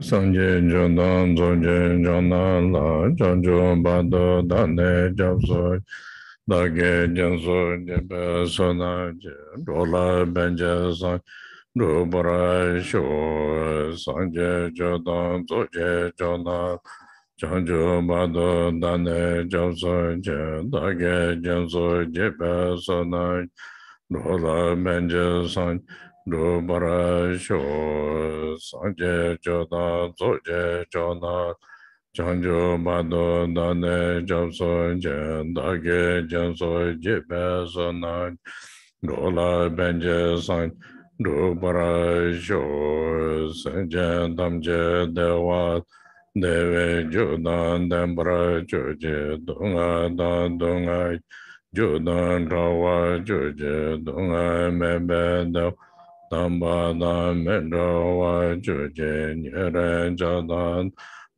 sāngcē jōndāṃ sōngcē jōndāṃ lā ca jō bādō dāne jāp sō dāgē jāng sō jēpē sō nā jē rōlā bēncē sāng rō pārā shō sāngcē jōndāṃ sōngcē jōndāṃ rūpārā śyō sāngcē chōdā dzōcē chōdā chāngcū mātō dānē chāpsō chāndāgē chāngsō jīpē sōnā തം बा दान मेनो वजुजेन्यरे चदान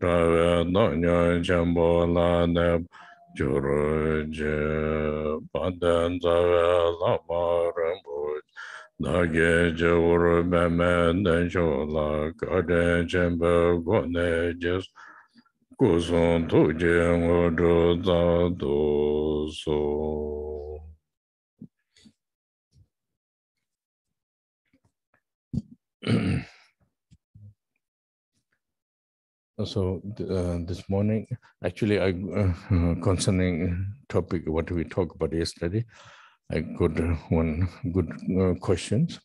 रनो न्यञ् चम्बो लान्य जुरुजे बदन सव लममबु नगे so uh, this morning, actually, I uh, concerning topic what we talked about yesterday, I got uh, one good uh, questions.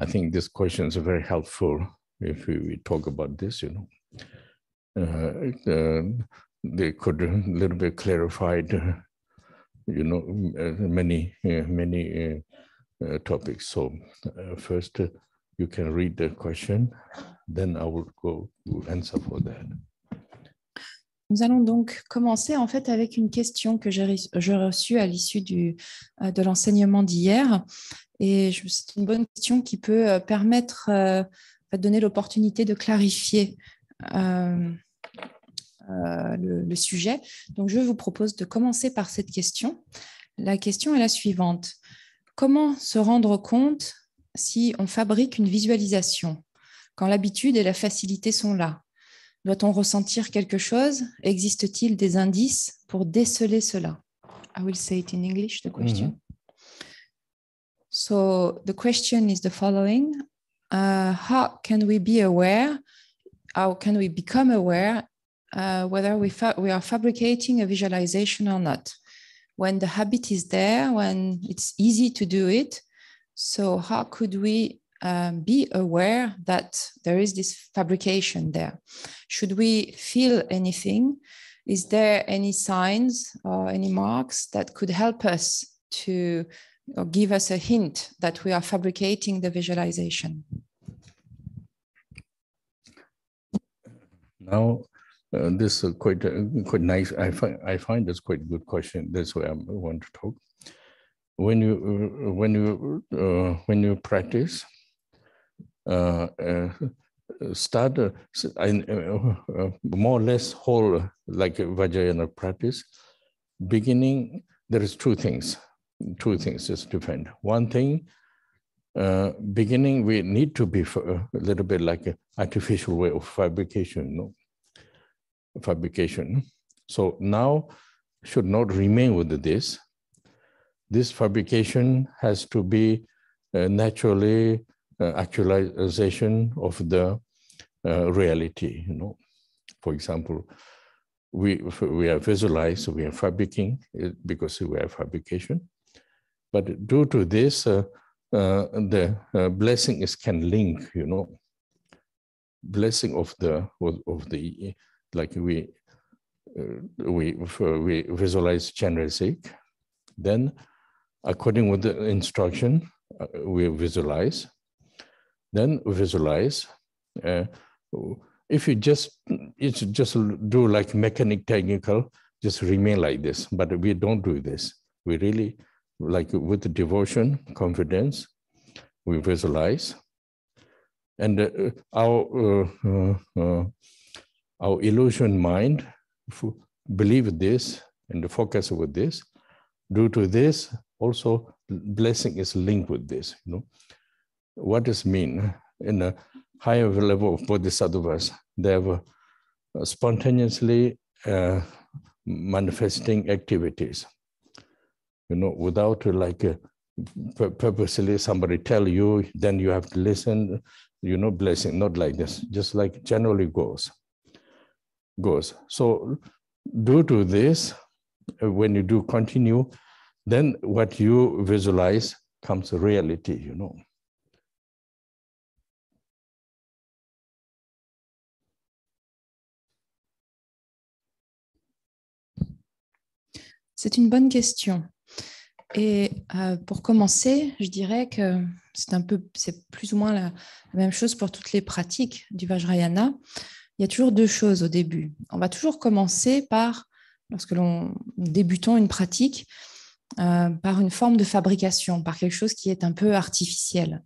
I think these questions are very helpful if we, we talk about this. You know, uh, uh they could a uh, little bit clarified. you know, many many topics. So first. you can read the question, then I will go answer for that. Nous allons donc commencer en fait avec une question que j'ai reçue à l'issue euh, de l'enseignement d'hier. Et c'est une bonne question qui peut euh, permettre, de euh, donner l'opportunité de clarifier le, le sujet. Donc je vous propose de commencer par cette question. La question est la suivante. Comment se rendre compte si on fabrique une visualisation, quand l'habitude et la facilité sont là Doit-on ressentir quelque chose Existe-t-il des indices pour déceler cela I will say it in English, the question. Mm-hmm. So the question is the following. Uh, how can we be aware? How can we become aware uh, whether we, we are fabricating a visualization or not? When the habit is there, when it's easy to do it, So how could we um, be aware that there is this fabrication there? Should we feel anything? Is there any signs or uh, any marks that could help us to or give us a hint that we are fabricating the visualization? Now, uh, this is quite uh, quite nice. I find I find this quite good question. That's why I want to talk when you when you uh, when you practice, uh, uh start uh, uh, more or less whole like Vajrayana practice. Beginning, there is two things. Two things is different. One thing, beginning we need to be a little bit like an artificial way of fabrication. No? fabrication. So now should not remain with this this fabrication has to be uh, naturally uh, actualization of the uh, reality. You know, for example, we we are visualized, we are fabricating because we are fabrication. But due to this, uh, uh, the uh, blessing is can link, you know, blessing of the of, the like we we we visualize sake, then according with the instruction, uh, we visualize. Then visualize. Uh, if you just it's just do like mechanic technical, just remain like this. But we don't do this. We really like with the devotion, confidence, we visualize, and uh, our uh, uh, uh, our illusion mind believe this and focus with this. Due to this, also blessing is linked with this. You know, what does mean in a higher level of bodhisattvas? They have uh, spontaneously uh, manifesting activities. You know, without uh, like uh, purposely somebody tell you, then you have to listen. You know, blessing, not like this. Just like generally goes, goes. So due to this, when you do continue then what you visualize comes reality, you know. C'est une bonne question. Et euh, pour commencer, je dirais que c'est un peu, c'est plus ou moins la, même chose pour toutes les pratiques du Vajrayana. Il y a toujours deux choses au début. On va toujours commencer par, lorsque l'on débutons une pratique, euh, par une forme de fabrication, par quelque chose qui est un peu artificiel.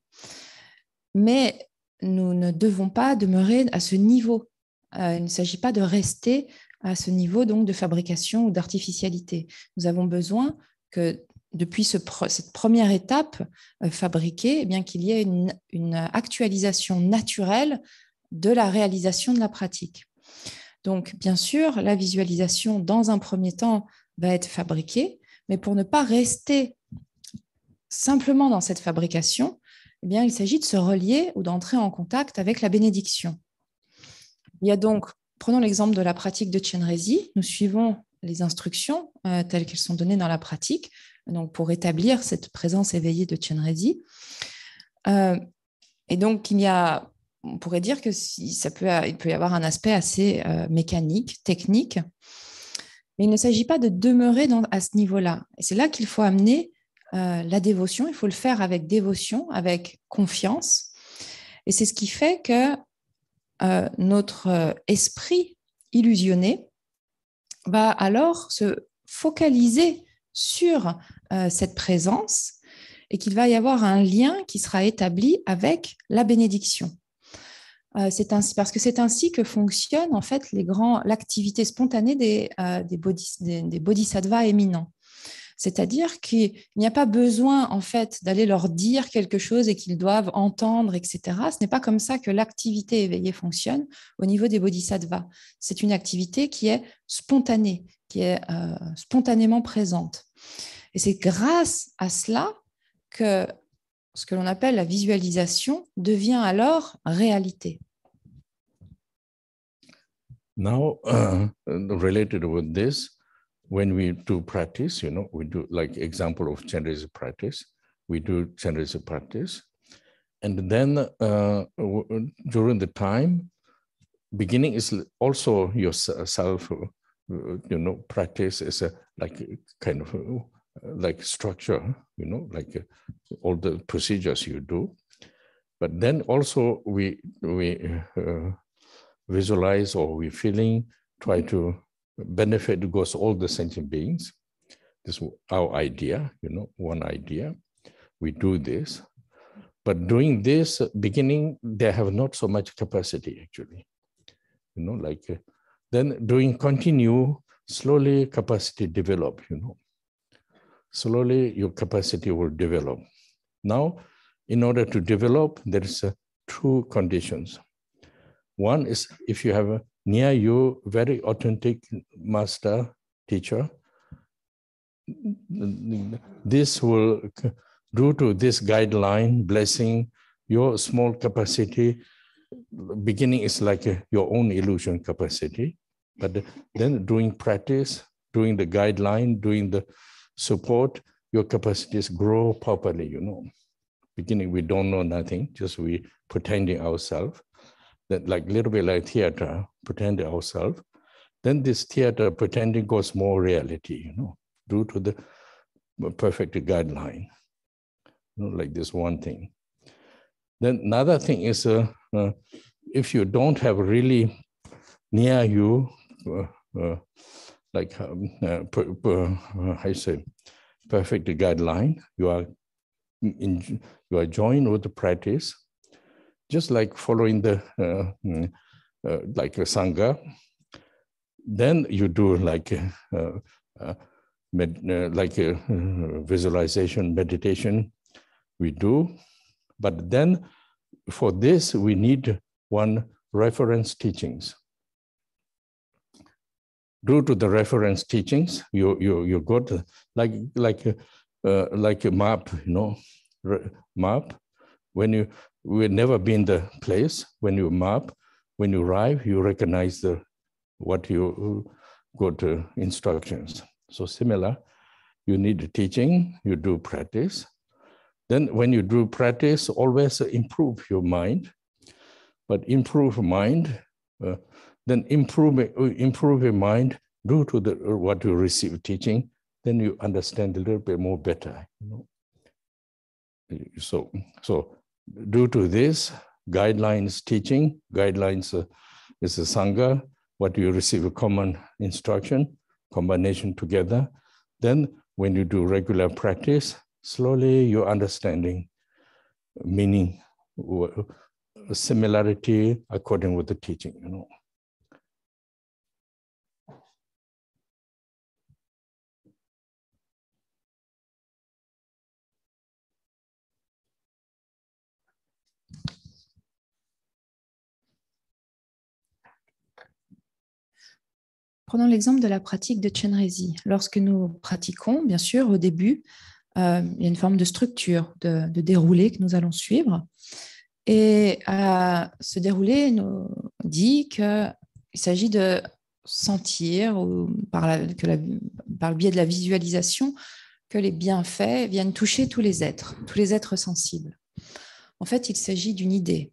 Mais nous ne devons pas demeurer à ce niveau. Euh, il ne s'agit pas de rester à ce niveau donc de fabrication ou d'artificialité. Nous avons besoin que depuis cette première étape euh, fabriquée, eh bien qu'il y ait une, une, actualisation naturelle de la réalisation de la pratique. Donc, bien sûr, la visualisation, dans un premier temps, va être fabriquée, mais pour ne pas rester simplement dans cette fabrication, eh bien, il s'agit de se relier ou d'entrer en contact avec la bénédiction. Il y a donc, prenons l'exemple de la pratique de Chenrezi, nous suivons les instructions euh, telles qu'elles sont données dans la pratique, donc pour établir cette présence éveillée de Chenrezi. Euh, et donc, il y a, on pourrait dire que ça peut, il peut y avoir un aspect assez euh, mécanique, technique, mais il ne s'agit pas de demeurer à ce niveau-là. Et c'est là qu'il faut amener euh, la dévotion. Il faut le faire avec dévotion, avec confiance. Et c'est ce qui fait que euh, notre euh, esprit illusionné va alors se focaliser sur cette présence et qu'il va y avoir un lien qui sera établi avec la bénédiction. Euh, c'est parce que c'est ainsi que fonctionne en fait les l'activité spontanée euh, des, bodhisattvas éminents. C'est-à-dire qu'il n'y a pas besoin en fait d'aller leur dire quelque chose et qu'ils doivent entendre, etc. Ce n'est pas comme ça que l'activité éveillée fonctionne au niveau des bodhisattvas. C'est une activité qui est spontanée, qui est euh, spontanément présente. Et c'est grâce à cela que ce que l'on appelle la visualisation devient alors réalité. Now, uh, related with this, when we do practice, you know, we do like example of generative practice, we do generative practice. And then uh, during the time, beginning is also yourself, uh, you know, practice is a, uh, like kind of uh, like structure, you know, like all the procedures you do. But then also we, we uh, visualize or we're feeling, try to benefit goes all the sentient beings. This our idea, you know, one idea. We do this. But doing this, beginning, they have not so much capacity actually. You know, like uh, then doing continue, slowly capacity develop, you know. Slowly your capacity will develop. Now, in order to develop, there is uh, two conditions. One is if you have a, near you very authentic master teacher, this will, due to this guideline, blessing, your small capacity, beginning is like your own illusion capacity. But then doing practice, doing the guideline, doing the support, your capacities grow properly, you know. Beginning, we don't know nothing, just we pretending ourselves that like a little bit like theater, pretend ourselves. Then this theater pretending goes more reality, you know, due to the perfect guideline, you know, like this one thing. Then another thing is uh, uh, if you don't have really near you, uh, uh like um, uh, per, per, I uh, say, perfect guideline, you are in, you are joined with the practice, just like following the uh, mm, uh, like a sangha. Then you do like uh, uh med, uh, like a uh, visualization meditation. We do, but then for this we need one reference teachings. Due to the reference teachings, you you you got like like uh, like a map, you know, map. When you we've never been the place. When you map, when you arrive, you recognize the what you go to instructions. So similar, you need teaching, you do practice. Then when you do practice, always improve your mind. But improve mind, uh, then improve, improve your mind due to the, uh, what you receive teaching, then you understand a little bit more better. You know? So, so due to this guidelines teaching, guidelines uh, is a Sangha, what you receive a common instruction, combination together. Then when you do regular practice, slowly you're understanding meaning, similarity according with the teaching, you know. Prenons l'exemple de la pratique de Chenrezi. Lorsque nous pratiquons, bien sûr, au début, euh, il y a une forme de structure, de, déroulé que nous allons suivre. Et ce déroulé nous dit qu'il s'agit de sentir, ou par, que par le biais de la visualisation, que les bienfaits viennent toucher tous les êtres, tous les êtres sensibles. En fait, il s'agit d'une idée.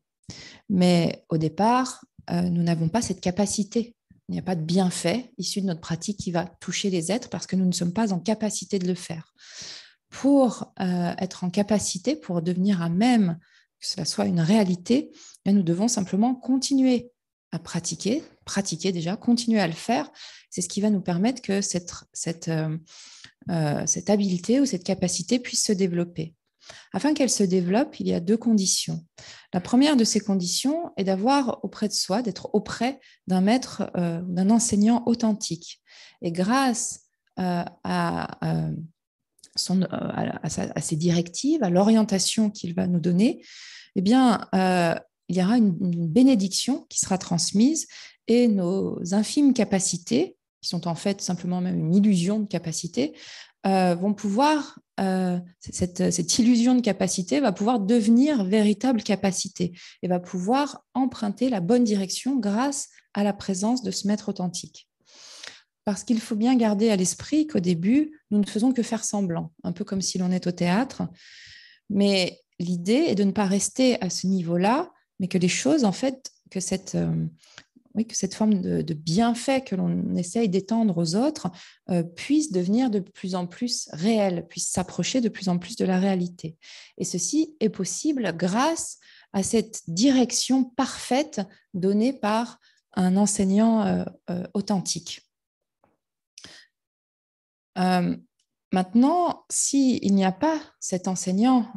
Mais au départ, euh, nous n'avons pas cette capacité il n'y a pas de bienfait issu de notre pratique qui va toucher les êtres parce que nous ne sommes pas en capacité de le faire. Pour euh, être en capacité, pour devenir à même que cela soit une réalité, eh nous devons simplement continuer à pratiquer, pratiquer déjà, continuer à le faire. C'est ce qui va nous permettre que cette, cette, euh, euh, cette habileté ou cette capacité puisse se développer. Afin qu'elle se développe, il y a deux conditions. La première de ces conditions est d'avoir auprès de soi, d'être auprès d'un maître, euh, d'un enseignant authentique. Et grâce euh, euh, à, ses directives, à l'orientation qu'il va nous donner, eh bien, il y aura une bénédiction qui sera transmise et nos infimes capacités qui sont en fait simplement même une illusion de capacité, euh, vont pouvoir, euh, cette, illusion de capacité va pouvoir devenir véritable capacité et va pouvoir emprunter la bonne direction grâce à la présence de ce maître authentique. Parce qu'il faut bien garder à l'esprit qu'au début, nous ne faisons que faire semblant, un peu comme si l'on est au théâtre. Mais l'idée est de ne pas rester à ce niveau-là, mais que les choses, en fait, que cette, euh, que cette forme de, bienfait que l'on essaye d'étendre aux autres euh, puisse devenir de plus en plus réelle, puisse s'approcher de plus en plus de la réalité. Et ceci est possible grâce à cette direction parfaite donnée par un enseignant euh, euh, authentique. maintenant, s'il n'y a pas cet enseignant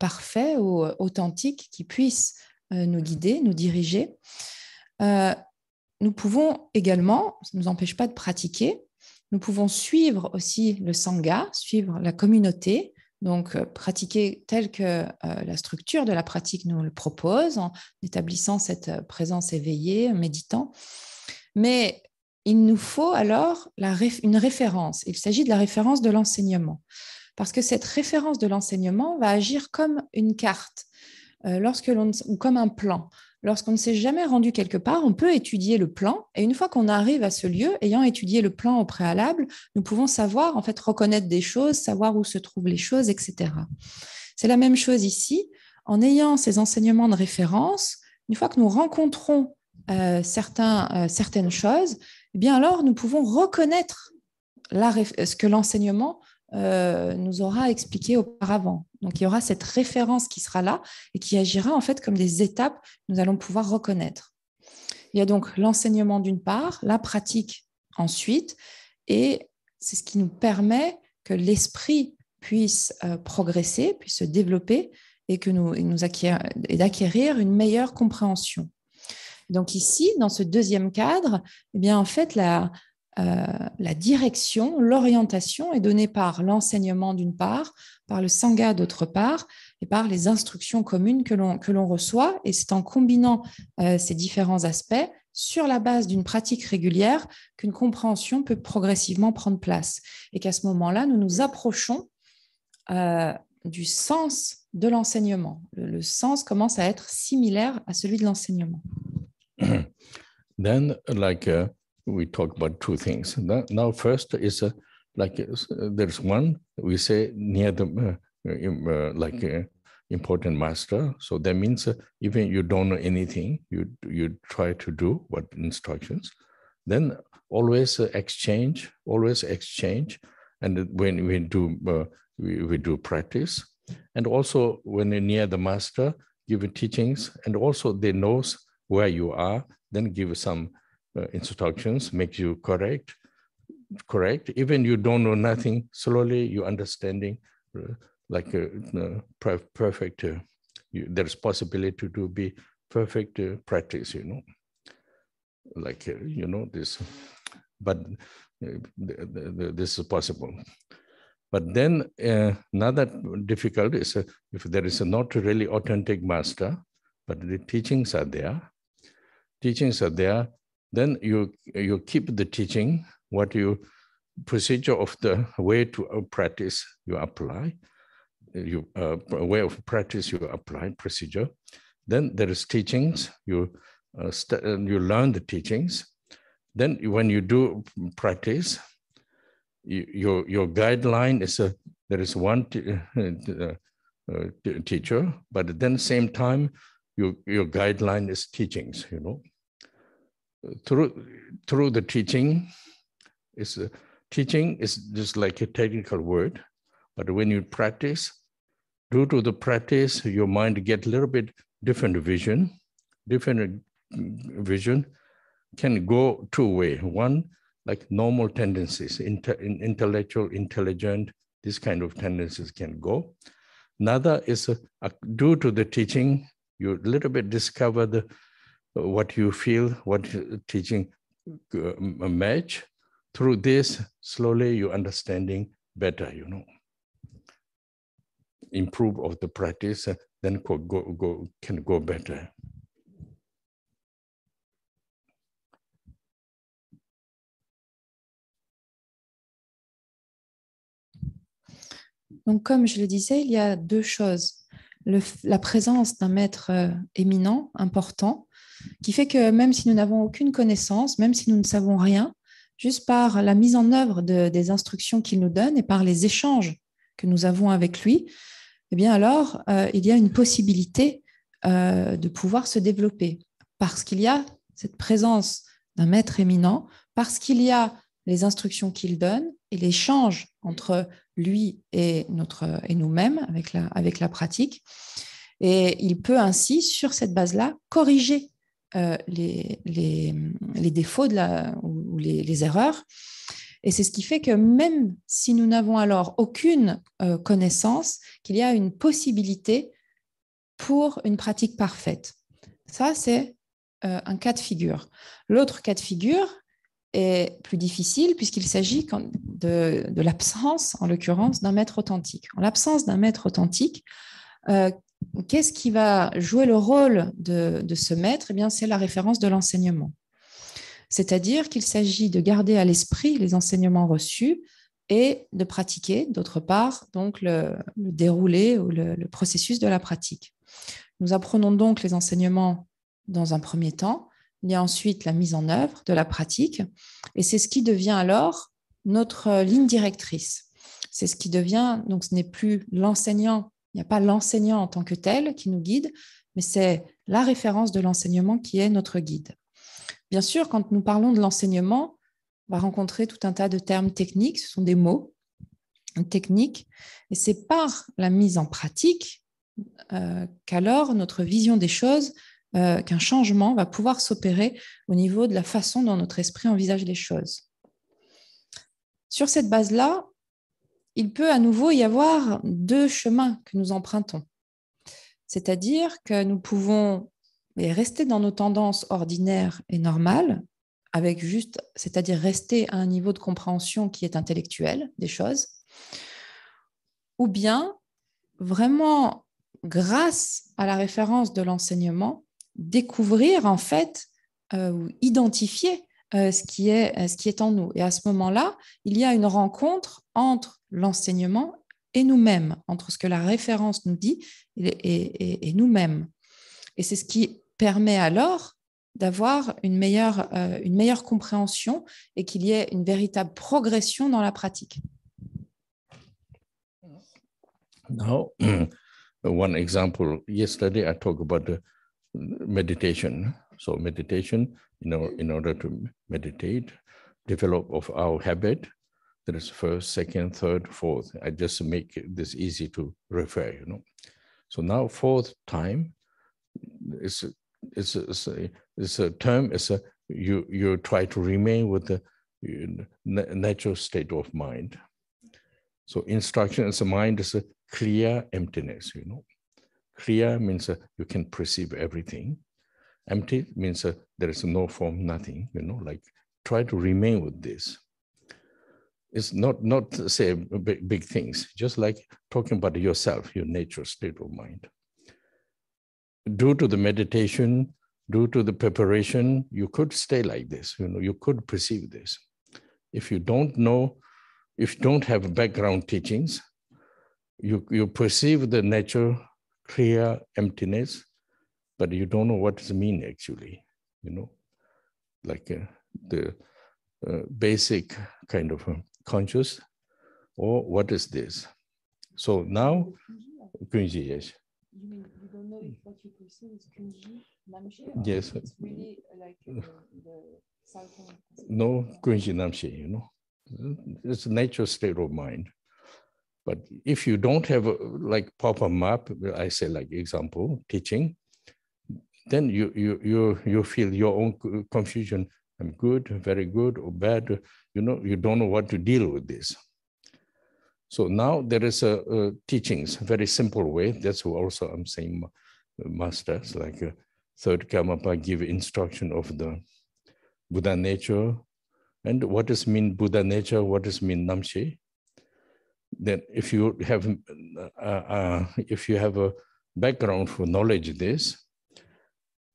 parfait ou authentique qui puisse nous guider, nous diriger, nous pouvons également, ça ne nous empêche pas de pratiquer, nous pouvons suivre aussi le sangha, suivre la communauté, donc euh, pratiquer tel que euh, la structure de la pratique nous le propose, en établissant cette euh, présence éveillée, en méditant. Mais il nous faut alors une référence. Il s'agit de la référence de l'enseignement, parce que cette référence de l'enseignement va agir comme une carte, lorsque ou comme un plan lorsqu'on ne s'est jamais rendu quelque part, on peut étudier le plan. Et une fois qu'on arrive à ce lieu, ayant étudié le plan au préalable, nous pouvons savoir, en fait, reconnaître des choses, savoir où se trouvent les choses, etc. C'est la même chose ici. En ayant ces enseignements de référence, une fois que nous rencontrons euh, euh, certaines choses, eh bien alors nous pouvons reconnaître ce que l'enseignement euh, nous aura expliqué auparavant. Donc il y aura cette référence qui sera là et qui agira en fait comme des étapes que nous allons pouvoir reconnaître. Il y a donc l'enseignement d'une part, la pratique ensuite, et c'est ce qui nous permet que l'esprit puisse euh, progresser, puisse se développer et, que nous, nous et d'acquérir une meilleure compréhension. Donc ici, dans ce deuxième cadre, eh bien en fait la, euh, la direction, l'orientation est donnée par l'enseignement d'une part, par le sangha d'autre part, et par les instructions communes que l'on reçoit. Et c'est en combinant euh, ces différents aspects, sur la base d'une pratique régulière, qu'une compréhension peut progressivement prendre place. Et qu'à ce moment-là, nous nous approchons euh, du sens de l'enseignement. Le, sens commence à être similaire à celui de l'enseignement. Then, uh, we talk about two things. Now, first is uh, like uh, uh, there's one we say near the uh, uh like important master. So that means even you don't know anything, you you try to do what instructions. Then always exchange, always exchange, and when we do we, we do practice, and also when you're near the master, give teachings, and also they knows where you are. Then give some uh, instructions make you correct, correct. Even you don't know nothing, slowly you understanding uh, like a, uh, perfect, uh, you, there's possibility to be perfect uh, practice, you know, like, uh, you know, this, but th th th this is possible. But then another difficulty is if there is not really authentic master, but the teachings are there, teachings are there, then you, you keep the teaching, what you procedure of the way to uh, practice you apply, you uh, way of practice you apply procedure. Then there is teachings, you, uh, uh you learn the teachings. Then when you do practice, you, your, your guideline is a, uh, there is one uh, teacher, but at the same time, your, your guideline is teachings, you know through through the teaching is uh, teaching is just like a technical word but when you practice due to the practice your mind get a little bit different vision different mm, vision can go two way one like normal tendencies inter, intellectual intelligent this kind of tendencies can go another is a, uh, a, due to the teaching you a little bit discover the what you feel, what teaching uh, match. Through this, slowly you understanding better, you know. Improve of the practice, uh, then go, go, go, can go better. Donc, comme je le disais, il y a deux choses. la présence d'un maître euh, éminent, important, qui fait que même si nous n'avons aucune connaissance, même si nous ne savons rien, juste par la mise en œuvre des instructions qu'il nous donne et par les échanges que nous avons avec lui, eh bien alors, euh, il y a une possibilité euh, de pouvoir se développer parce qu'il y a cette présence d'un maître éminent, parce qu'il y a les instructions qu'il donne et l'échange entre lui et, et nous-mêmes avec avec la pratique. Et il peut ainsi, sur cette base-là, corriger euh, les, les, défauts de la, ou, les, erreurs. Et c'est ce qui fait que même si nous n'avons alors aucune euh, connaissance, qu'il y a une possibilité pour une pratique parfaite. Ça, c'est euh, un cas de figure. L'autre cas de figure est plus difficile puisqu'il s'agit de, de l'absence, en l'occurrence, d'un maître authentique. En l'absence d'un maître authentique, qu'est-ce qui va jouer le rôle de, ce maître eh bien, c'est la référence de l'enseignement. C'est-à-dire qu'il s'agit de garder à l'esprit les enseignements reçus et de pratiquer, d'autre part, donc le, déroulé ou le, le, processus de la pratique. Nous apprenons donc les enseignements dans un premier temps, il y a ensuite la mise en œuvre de la pratique, et c'est ce qui devient alors notre ligne directrice. C'est ce qui devient, donc ce n'est plus l'enseignant il n'y a pas l'enseignant en tant que tel qui nous guide, mais c'est la référence de l'enseignement qui est notre guide. Bien sûr, quand nous parlons de l'enseignement, on va rencontrer tout un tas de termes techniques, ce sont des mots techniques, et c'est par la mise en pratique euh, qu'alors notre vision des choses, euh, qu'un changement va pouvoir s'opérer au niveau de la façon dont notre esprit envisage les choses. Sur cette base-là, il peut à nouveau y avoir deux chemins que nous empruntons. C'est-à-dire que nous pouvons rester dans nos tendances ordinaires et normales, avec juste, c'est-à-dire rester à un niveau de compréhension qui est intellectuel des choses, ou bien vraiment, grâce à la référence de l'enseignement, découvrir en fait euh, ou identifier euh, ce, qui est, ce qui est en nous. Et à ce moment-là, il y a une rencontre entre l'enseignement et nous-mêmes, entre ce que la référence nous dit et, et, et nous-mêmes. Et c'est ce qui permet alors d'avoir une meilleure, euh, une meilleure compréhension et qu'il y ait une véritable progression dans la pratique. Now, one example. Yesterday, I talked about the meditation. So, meditation, you know, in order to meditate, develop of our habit, there is first, second, third, fourth. I just make this easy to refer, you know. So now fourth time is it's a, it's a term, it's a, you, you try to remain with the natural state of mind. So instruction as a mind is a clear emptiness, you know. Clear means uh, you can perceive everything. Empty means uh, there is no form, nothing, you know, like try to remain with this it's not not say big, big things just like talking about yourself your nature state of mind due to the meditation due to the preparation you could stay like this you know you could perceive this if you don't know if you don't have background teachings you you perceive the nature clear emptiness but you don't know what it means actually you know like uh, the uh, basic kind of uh, conscious or what is this? So now, kunji, yes. You mean you don't know if what you perceive is kunji, namshi? Yes. It's really like the, the No, kunji, namshi, you know. It's a natural state of mind. But if you don't have a, uh, like proper map, I say like example, teaching, then you you you you feel your own confusion. I'm good, very good, or bad, you know, you don't know what to deal with this. So now there is a, a teachings, very simple way. That's also I'm saying masters, like uh, third Karmapa give instruction of the Buddha nature. And what does mean Buddha nature? What does mean Namshi? Then if you have, uh, uh, if you have a background for knowledge this,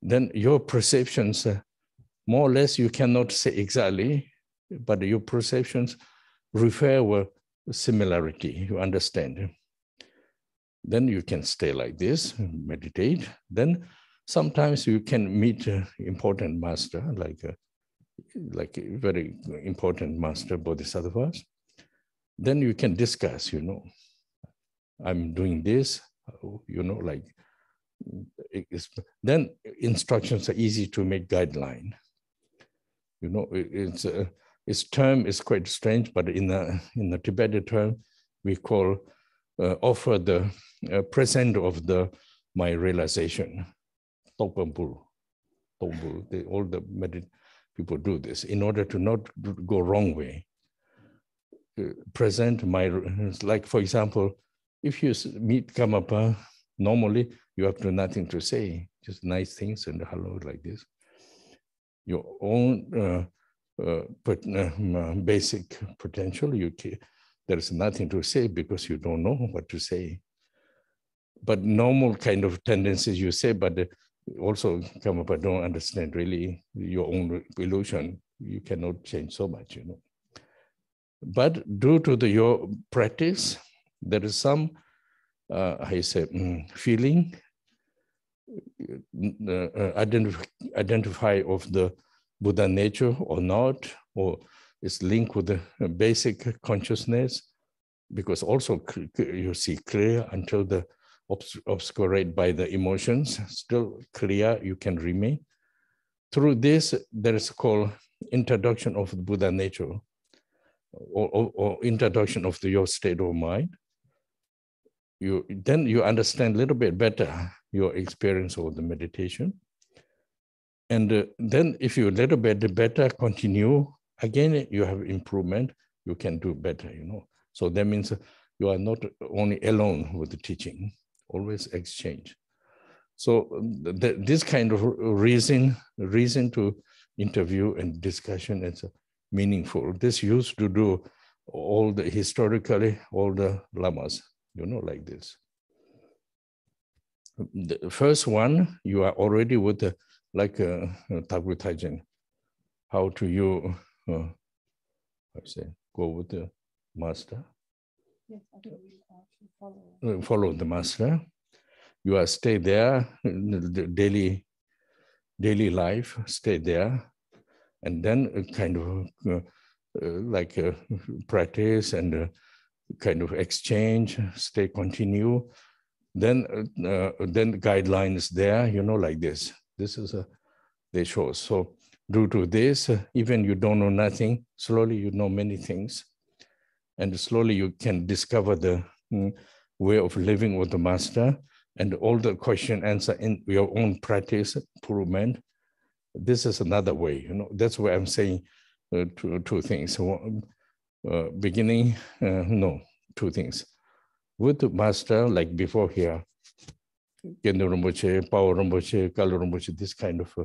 then your perceptions, uh, more or less you cannot say exactly but your perceptions refer with similarity, you understand. Then you can stay like this, meditate. Then sometimes you can meet important master, like a, like a very important master bodhisattvas. Then you can discuss, you know, I'm doing this, you know, like, then instructions are easy to make guideline. You know, it's, uh, its term is quite strange, but in the, in the Tibetan term, we call uh, offer the uh, present of the my realization, tokambul, all the medit people do this in order to not go wrong way. Uh, present my like for example, if you meet Kamapa, normally you have to nothing to say, just nice things and hello like this. Your own uh, but, um, uh, basic potential, you can, there's nothing to say because you don't know what to say. But normal kind of tendencies you say, but uh, also come up, I don't understand really your own illusion. You cannot change so much, you know. But due to the, your practice, there is some, uh, I say, mm, feeling, uh, uh, identif identify of the Buddha nature or not, or is linked with the basic consciousness, because also you see clear until the obs by the emotions, still clear you can remain. Through this, there is called introduction of Buddha nature or, or, or introduction of the, your state of mind. You, then you understand a little bit better your experience of the meditation. And uh, then if you a little bit better continue, again, you have improvement, you can do better, you know. So that means uh, you are not only alone with the teaching, always exchange. So um, th this kind of reason, reason to interview and discussion is uh, meaningful. This used to do all the historically, all the lamas, you know, like this. The first one, you are already with the like uh, uh Taku uh, how to you, uh, I say, go with the master. Yes, follow. Uh, follow the master. You are stay there, the daily, daily life, stay there, and then kind of uh, like practice and kind of exchange, stay continue. Then, then guidelines there, you know, like this this is a, they show. So due to this, even you don't know nothing, slowly you know many things. And slowly you can discover the mm, way of living with the master and all the question answer in your own practice, improvement. This is another way, you know, that's why I'm saying uh, two, two things. uh, beginning, uh, no, two things. With the master, like before here, Kendo Rinpoche, Pao Rinpoche, Kalu Rinpoche, this kind of uh,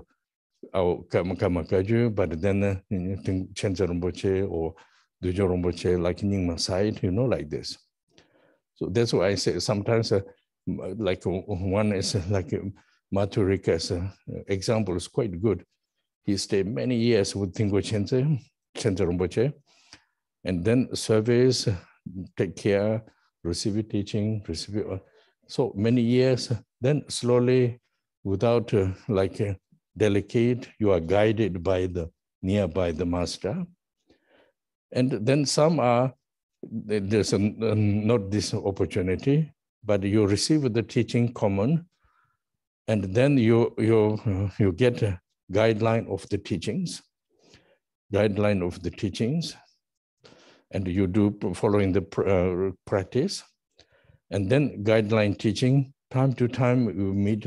our oh, Kama Kaju, but then uh, Chenza Rinpoche or Dujo Rinpoche, like Nyingma side, you know, like this. So that's why I say sometimes, uh, like one is uh, like uh, um, Maturika's uh, example is quite good. He stayed many years with Tingo Chenze, Chenze Rinpoche, and then surveys, take care, receive teaching, receive uh, so many years then slowly, without uh, like a uh, delicate, you are guided by the nearby the master. And then some are, there's a, not this opportunity, but you receive the teaching common, and then you, you, you get a guideline of the teachings, guideline of the teachings, and you do following the uh, practice, and then guideline teaching time to time, we meet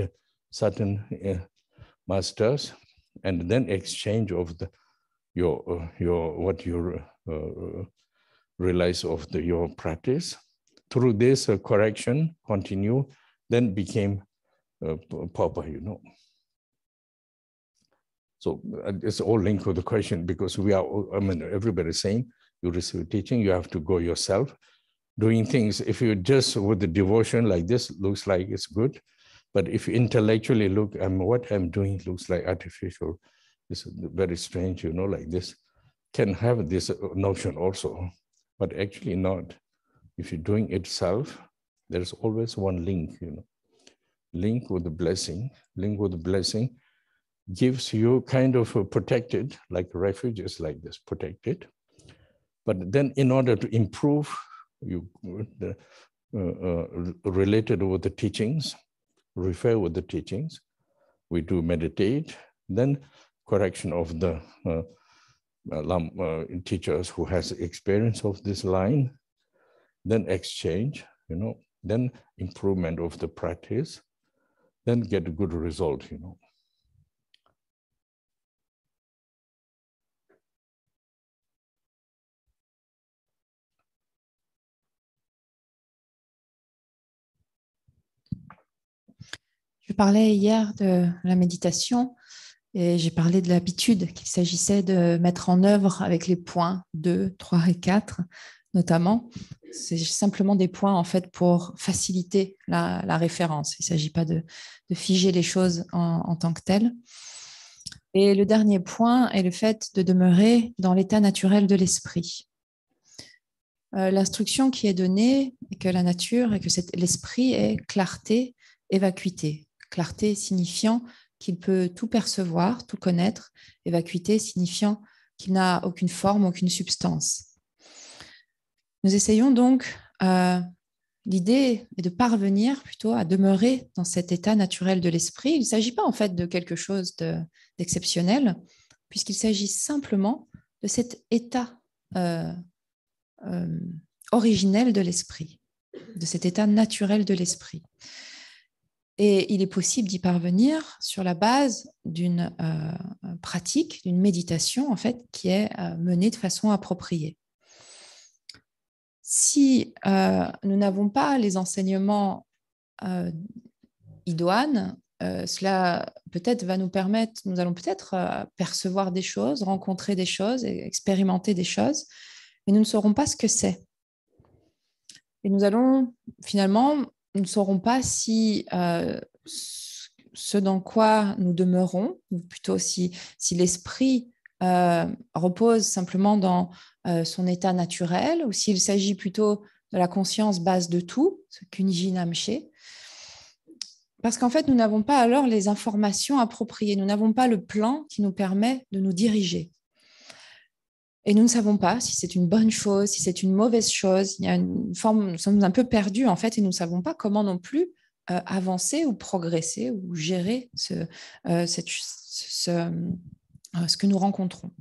certain uh, masters and then exchange of the, your, uh, your, what you uh, realize of the, your practice. Through this uh, correction, continue, then became uh, proper, you know. So uh, it's all linked with the question because we are, I mean, everybody saying you receive teaching, you have to go yourself doing things. If you just with the devotion like this, looks like it's good. But if you intellectually look, I'm, um, what I'm doing looks like artificial. It's very strange, you know, like this. Can have this uh, notion also, but actually not. If you're doing itself, there's always one link, you know. Link with the blessing, link with the blessing gives you kind of protected, like refuge is like this, protected. But then in order to improve you uh, uh, related with the teachings, refer with the teachings. We do meditate, then correction of the uh, uh, teachers who has experience of this line, then exchange, you know, then improvement of the practice, then get a good result, you know. parlais hier de la méditation et j'ai parlé de l'habitude qu'il s'agissait de mettre en œuvre avec les points 2, 3 et 4 notamment. C'est simplement des points en fait pour faciliter la, référence. Il ne s'agit pas de, figer les choses en, tant que telles. Et le dernier point est le fait de demeurer dans l'état naturel de l'esprit. Euh, l'instruction qui est donnée est que la nature et que l'esprit est clarté évacuité Clarté signifiant qu'il peut tout percevoir, tout connaître, évacuité signifiant qu'il n'a aucune forme, aucune substance. Nous essayons donc, euh, l'idée est de parvenir plutôt à demeurer dans cet état naturel de l'esprit. Il ne s'agit pas en fait de quelque chose d'exceptionnel, puisqu'il s'agit simplement de cet état euh, euh, originel de l'esprit, de cet état naturel de l'esprit. Et il est possible d'y parvenir sur la base d'une euh, pratique, d'une méditation en fait, qui est euh, menée de façon appropriée. Si euh, nous n'avons pas les enseignements idoines, cela peut-être va nous permettre, nous allons peut-être percevoir des choses, rencontrer des choses, expérimenter des choses, mais nous ne saurons pas ce que c'est. Et nous allons finalement nous ne saurons pas si euh, ce dans quoi nous demeurons, ou plutôt si, si l'esprit euh, repose simplement dans euh, son état naturel, ou s'il s'agit plutôt de la conscience base de tout, ce parce qu'en fait, nous n'avons pas alors les informations appropriées, nous n'avons pas le plan qui nous permet de nous diriger. Et nous ne savons pas si c'est une bonne chose, si c'est une mauvaise chose. Il y a une forme, nous sommes un peu perdus en fait et nous ne savons pas comment non plus euh, avancer ou progresser ou gérer ce, euh, cette, ce, euh, ce, que nous rencontrons.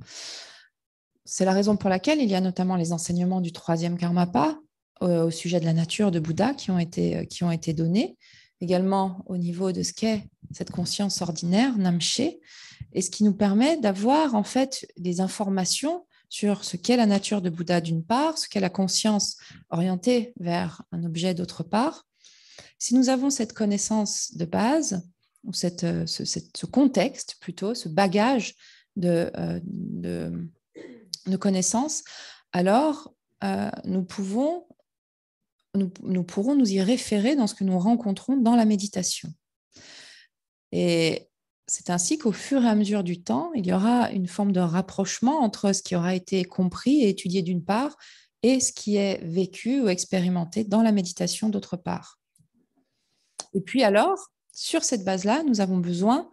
C'est la raison pour laquelle il y a notamment les enseignements du troisième karmapa au sujet de la nature de Bouddha qui ont été, qui ont été donnés, également au niveau de ce qu'est cette conscience ordinaire, Namché, et ce qui nous permet d'avoir en fait des informations sur ce qu'est la nature de Bouddha d'une part, ce qu'est la conscience orientée vers un objet d'autre part, si nous avons cette connaissance de base, ou cette, euh, ce, contexte plutôt, ce bagage de, euh, de, connaissances, alors euh, nous, pouvons, nous, nous pourrons nous y référer dans ce que nous rencontrons dans la méditation. Et c'est ainsi qu'au fur et à mesure du temps, il y aura une forme de rapprochement entre ce qui aura été compris et étudié d'une part et ce qui est vécu ou expérimenté dans la méditation d'autre part. Et puis alors, sur cette base-là, nous avons besoin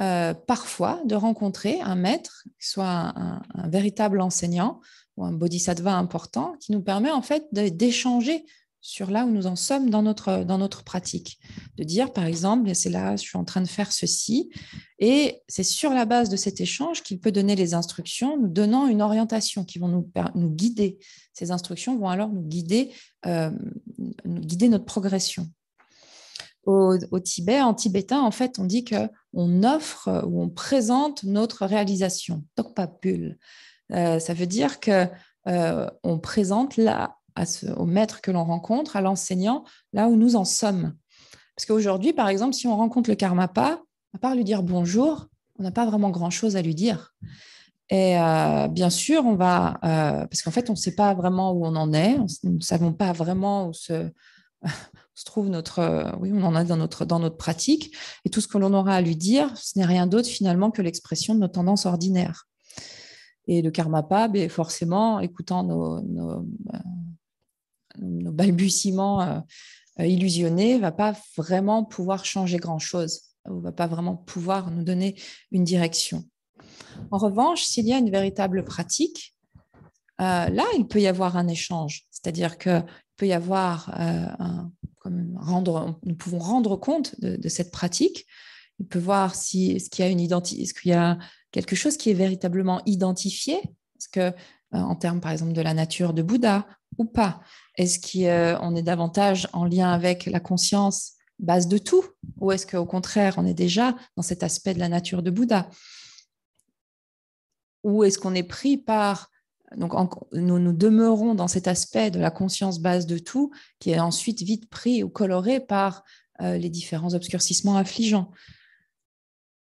euh, parfois de rencontrer un maître, soit un, véritable enseignant ou un bodhisattva important, qui nous permet en fait d'échanger sur là où nous en sommes dans notre, dans notre pratique. De dire, par exemple, c'est là, je suis en train de faire ceci, et c'est sur la base de cet échange qu'il peut donner les instructions, nous donnant une orientation qui vont nous, nous guider. Ces instructions vont alors nous guider, euh, nous guider notre progression. Au, au, Tibet, en tibétain, en fait, on dit que on offre euh, ou on présente notre réalisation. pas Euh, ça veut dire que euh, on présente là au maître que l'on rencontre, à l'enseignant, là où nous en sommes. Parce qu'aujourd'hui, par exemple, si on rencontre le karmapa, à part lui dire bonjour, on n'a pas vraiment grand-chose à lui dire. Et euh, bien sûr, on va, euh, parce qu'en fait, on ne sait pas vraiment où on en est, nous ne savons pas vraiment où se, se trouve notre, oui, on en est dans notre, dans notre pratique, et tout ce que l'on aura à lui dire, ce n'est rien d'autre finalement que l'expression de nos tendances ordinaires. Et le karmapa, ben, forcément, écoutant nos, euh, nos balbutiements euh, euh, illusionnés, va pas vraiment pouvoir changer grand-chose, ou va pas vraiment pouvoir nous donner une direction. En revanche, s'il y a une véritable pratique, euh, là, il peut y avoir un échange, c'est-à-dire qu'il peut y avoir un, nous pouvons rendre compte de, cette pratique. Il peut voir si ce qu'il y a une ce qu'il a quelque chose qui est véritablement identifié, parce que en termes par exemple de la nature de Bouddha ou pas. Est-ce qu'on euh, est davantage en lien avec la conscience base de tout Ou est-ce qu'au contraire, on est déjà dans cet aspect de la nature de Bouddha Ou est-ce qu'on est pris par... Donc nous, demeurons dans cet aspect de la conscience base de tout qui est ensuite vite pris ou coloré par euh, les différents obscurcissements affligeants.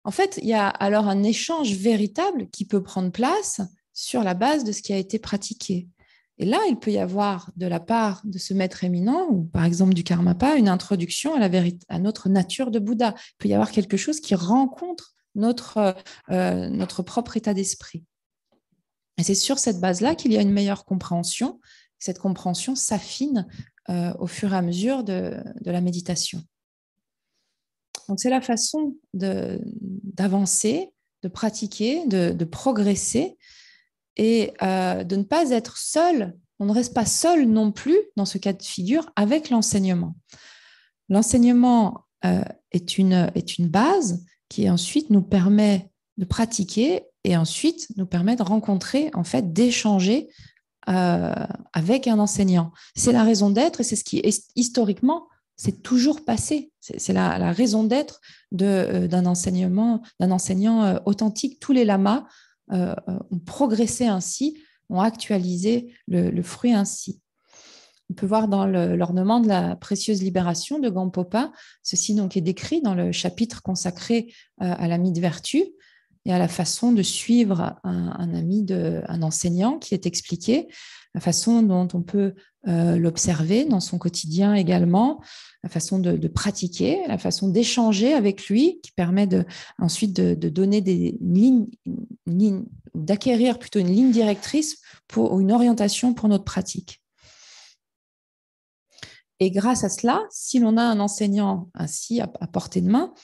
En fait, il y a alors un échange véritable qui peut prendre place sur la base de ce qui a été pratiqué. Et là, il peut y avoir de la part de ce maître éminent, ou par exemple du Karmapa, une introduction à, notre nature de Bouddha. Il peut y avoir quelque chose qui rencontre euh, notre, propre état d'esprit. Et c'est sur cette base-là qu'il y a une meilleure compréhension. Cette compréhension s'affine euh, au fur et à mesure de, la méditation. Donc c'est la façon d'avancer, de, pratiquer, de progresser et euh, de ne pas être seul. On ne reste pas seul non plus dans ce cas de figure avec l'enseignement. L'enseignement euh, est, une, base qui ensuite nous permet de pratiquer et ensuite nous permet de rencontrer, en fait, d'échanger euh, avec un enseignant. C'est la raison d'être et c'est ce qui, historiquement, c'est toujours passé. C'est la, raison d'être d'un enseignement, d'un enseignant authentique. Tous les lamas euh, euh, ont progressé ainsi, ont actualisé le, fruit ainsi. On peut voir dans l'ornement de la précieuse libération de Gampopa, ceci donc est décrit dans le chapitre consacré euh, à la mythe vertu, et à la façon de suivre un, ami, un enseignant qui est expliqué, la façon dont on peut euh, l'observer dans son quotidien également, la façon de, pratiquer, la façon d'échanger avec lui, qui permet de, ensuite de, donner des lignes, d'acquérir plutôt une ligne directrice pour ou une orientation pour notre pratique. Et grâce à cela, si l'on a un enseignant ainsi à, à portée de main,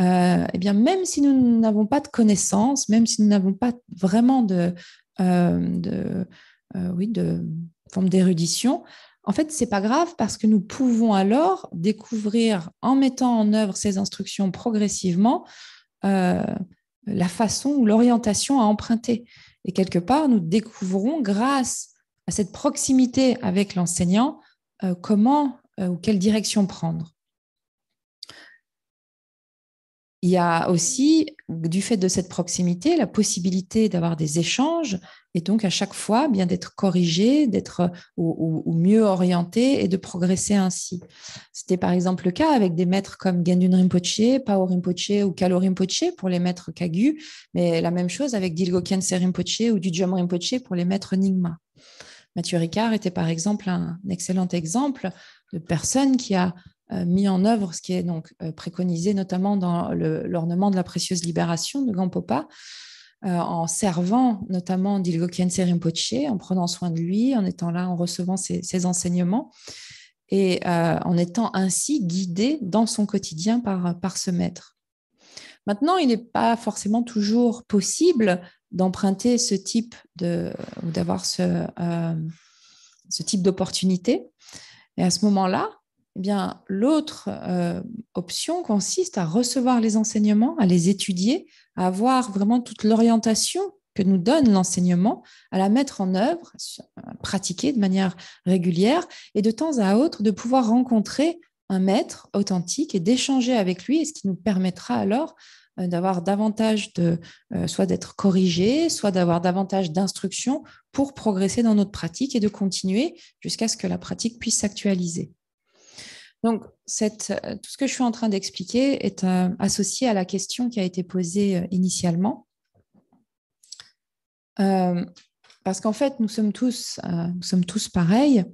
euh, eh bien, même si nous n'avons pas de connaissances, même si nous n'avons pas vraiment euh, euh, de, forme d'érudition, en fait, c'est pas grave parce que nous pouvons alors découvrir, en mettant en œuvre ces instructions progressivement, la façon ou l'orientation à emprunter. Et quelque part, nous découvrons, grâce à cette proximité avec l'enseignant, comment ou quelle direction prendre il y a aussi, du fait de cette proximité, la possibilité d'avoir des échanges et donc à chaque fois eh bien d'être corrigé, d'être ou, mieux orienté et de progresser ainsi. C'était par exemple le cas avec des maîtres comme Gendun Rinpoche, Pao Rinpoche ou Kalo Rinpoche pour les maîtres Kagu, mais la même chose avec Dilgokyen Rinpoche ou Dudjom Rinpoche pour les maîtres Nyingma. Mathieu Ricard était par exemple un excellent exemple de personne qui a euh, mis en œuvre ce qui est donc euh, préconisé notamment dans l'ornement de la précieuse libération de Gampopa, euh, en servant notamment Dilgokyen Rinpoche, en prenant soin de lui, en étant là, en recevant ses, enseignements et en étant ainsi guidé dans son quotidien par, par ce maître. Maintenant, il n'est pas forcément toujours possible d'emprunter ce type de, ou d'avoir ce, ce type d'opportunité. Et à ce moment-là, eh bien, l'autre euh, option consiste à recevoir les enseignements, à les étudier, à avoir vraiment toute l'orientation que nous donne l'enseignement, à la mettre en œuvre, à pratiquer de manière régulière et de temps à autre de pouvoir rencontrer un maître authentique et d'échanger avec lui, ce qui nous permettra alors euh, d'avoir davantage de, euh, soit d'être corrigé, soit d'avoir davantage d'instructions pour progresser dans notre pratique et de continuer jusqu'à ce que la pratique puisse s'actualiser. Donc, euh, tout ce que je suis en train d'expliquer est euh, associé à la question qui a été posée euh, initialement. parce qu'en fait, nous sommes tous, pareils.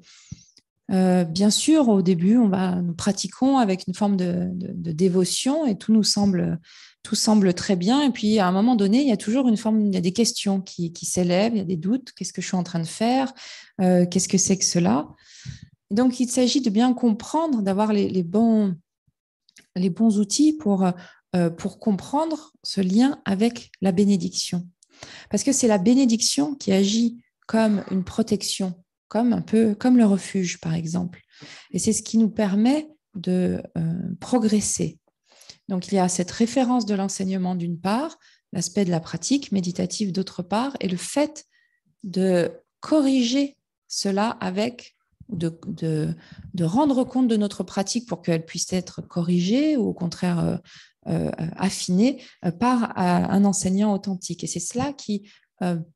bien sûr, au début, nous pratiquons avec une forme de, dévotion et tout nous semble, très bien. Et puis, à un moment donné, il y a toujours une forme, il y a des questions qui s'élèvent, il y a des doutes. Qu'est-ce que je suis en train de faire Qu'est-ce que c'est que cela donc, il s'agit de bien comprendre, d'avoir les, bons, les bons outils pour, euh, pour comprendre ce lien avec la bénédiction. Parce que c'est la bénédiction qui agit comme une protection, comme un peu comme le refuge, par exemple. Et c'est ce qui nous permet de euh, progresser. Donc, il y a cette référence de l'enseignement d'une part, l'aspect de la pratique méditative d'autre part, et le fait de corriger cela avec de, de, rendre compte de notre pratique pour qu'elle puisse être corrigée ou au contraire euh, euh, affinée euh, par un enseignant authentique. Et c'est cela qui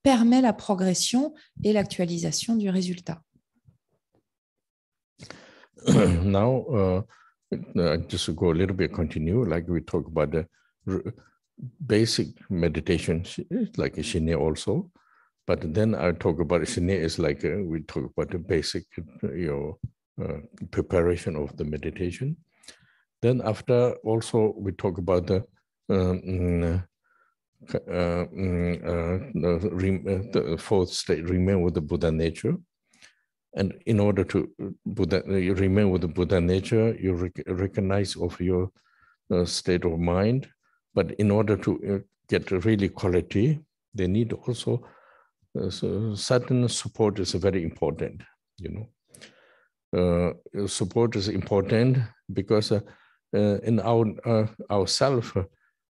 permet la progression et l'actualisation du résultat. Now, uh, uh just go a little bit continue, like we talk about the basic meditation, like aussi. also. But then I talk about it. Is is like uh, we talk about the basic, uh, you know, uh, preparation of the meditation. Then after also we talk about the, um, mm, uh, mm, uh, uh, the fourth state, remain with the Buddha nature. And in order to Buddha, you remain with the Buddha nature, you rec- recognize of your state of mind. But in order to get really quality, they need also uh, so certain support is very important, you know. Uh, support is important because uh, uh, in our uh, ourself, uh,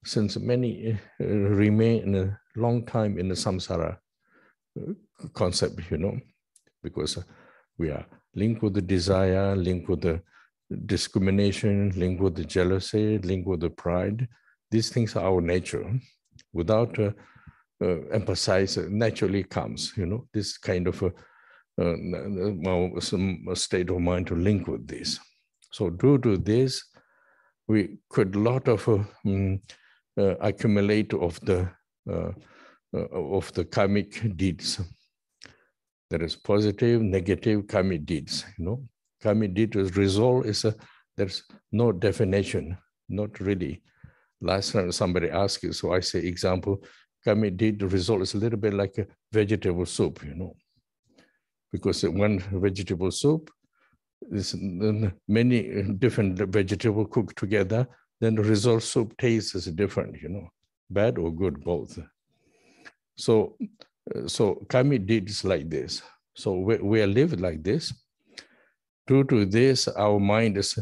since many remain a long time in the samsara concept, you know, because we are linked with the desire, linked with the discrimination, linked with the jealousy, linked with the pride. These things are our nature. Without uh, emphasize uh, naturally comes, you know, this kind of a, uh, uh some state of mind to link with this. So due to this, we could lot of uh, um, uh, accumulate of the uh, of the karmic deeds. There is positive, negative karmic deeds. You know, karmic deed is resolve is a there's no definition, not really. Last time somebody asked you, so I say example, I mean, the, result is a little bit like a vegetable soup, you know, because one vegetable soup is many different vegetable cooked together, then the result soup taste is different, you know, bad or good, both. So, so Kami did like this. So we, we are lived like this. Due to this, our mind is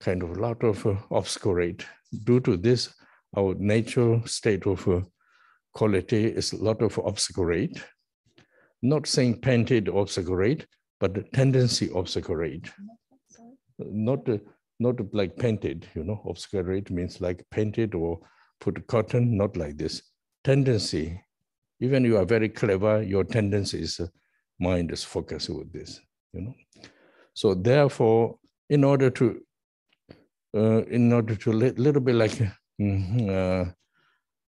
kind of a lot of uh, obscurate. Due to this, our natural state of uh, quality is a lot of obscurate. Not saying painted obscurate, but the tendency obscurate. Not, not like painted, you know, obscurate means like painted or put cotton, not like this. Tendency, even you are very clever, your tendency is, uh, mind is focused with this, you know. So therefore, in order to, uh, in order to, a little bit like mm-hmm, uh,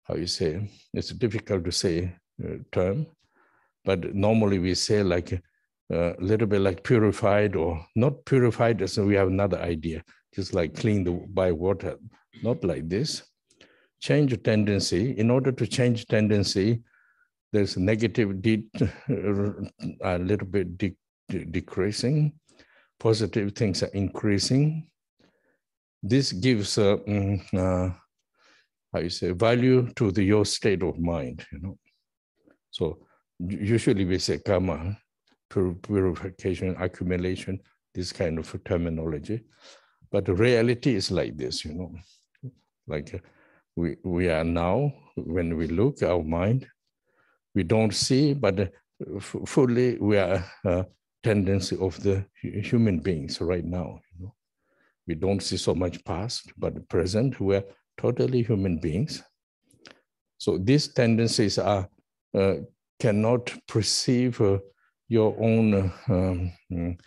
how you say, it's difficult to say uh, term, but normally we say like a uh, little bit like purified or not purified, so we have another idea, just like cleaned by water, not like this. Change tendency, in order to change tendency, there's negative de- a little bit de- de- decreasing, positive things are increasing. This gives a, mm, uh, I say, value to the, your state of mind, you know. So usually we say karma, purification, accumulation, this kind of terminology. But reality is like this, you know, like uh, we, we are now, when we look our mind, we don't see, but uh, fully we are a uh, tendency of the human beings right now. You know. We don't see so much past, but present, we are totally human beings. So these tendencies are uh, cannot perceive uh, your own uh, um, mm,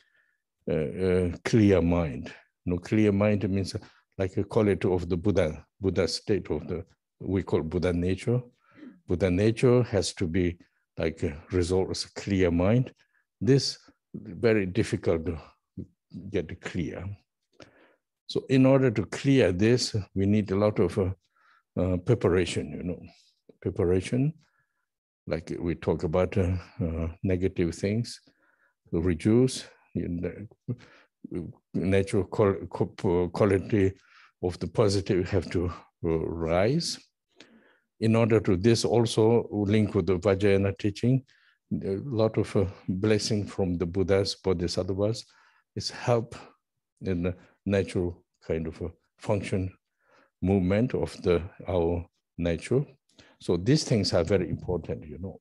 uh, uh, clear mind. No, clear mind means like a quality of the Buddha, Buddha state of the we call Buddha nature. Buddha nature has to be like result as a clear mind. This very difficult to get clear. So in order to clear this, we need a lot of uh, uh, preparation, you know, preparation, like we talk about uh, uh negative things, to reduce natural quality of the positive have to uh, rise. In order to this also link with the Vajrayana teaching, a lot of uh, blessing from the Buddhas, Bodhisattvas is help in natural kind of a function movement of the our nature. So these things are very important, you know.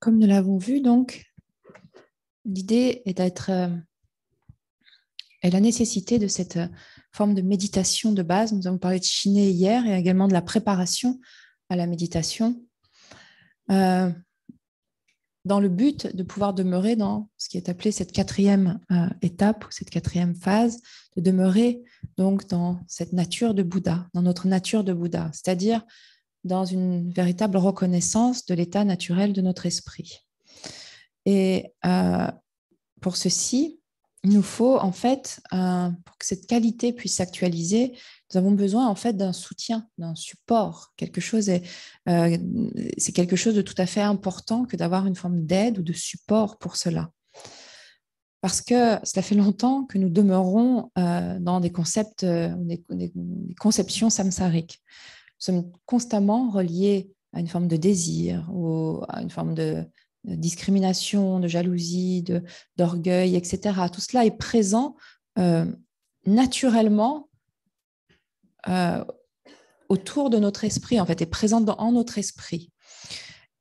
Comme nous l'avons vu, donc, l'idée est d'être, et euh, la nécessité de cette euh, forme de méditation de base. Nous avons parlé de chiné hier et également de la préparation à la méditation. Euh, dans le but de pouvoir demeurer dans ce qui est appelé cette quatrième euh, étape ou cette quatrième phase, de demeurer donc dans cette nature de Bouddha, dans notre nature de Bouddha, c'est-à-dire dans une véritable reconnaissance de l'état naturel de notre esprit. Et euh, pour ceci, il nous faut en fait, euh, pour que cette qualité puisse s'actualiser, nous avons besoin en fait d'un soutien, d'un support. Quelque chose euh, c'est quelque chose de tout à fait important que d'avoir une forme d'aide ou de support pour cela. Parce que cela fait longtemps que nous demeurons euh, dans des concepts, des, des, conceptions samsariques. Nous sommes constamment reliés à une forme de désir ou à une forme de discrimination, de jalousie, d'orgueil, etc. Tout cela est présent euh, naturellement euh, autour de notre esprit, en fait, est présent dans, en notre esprit.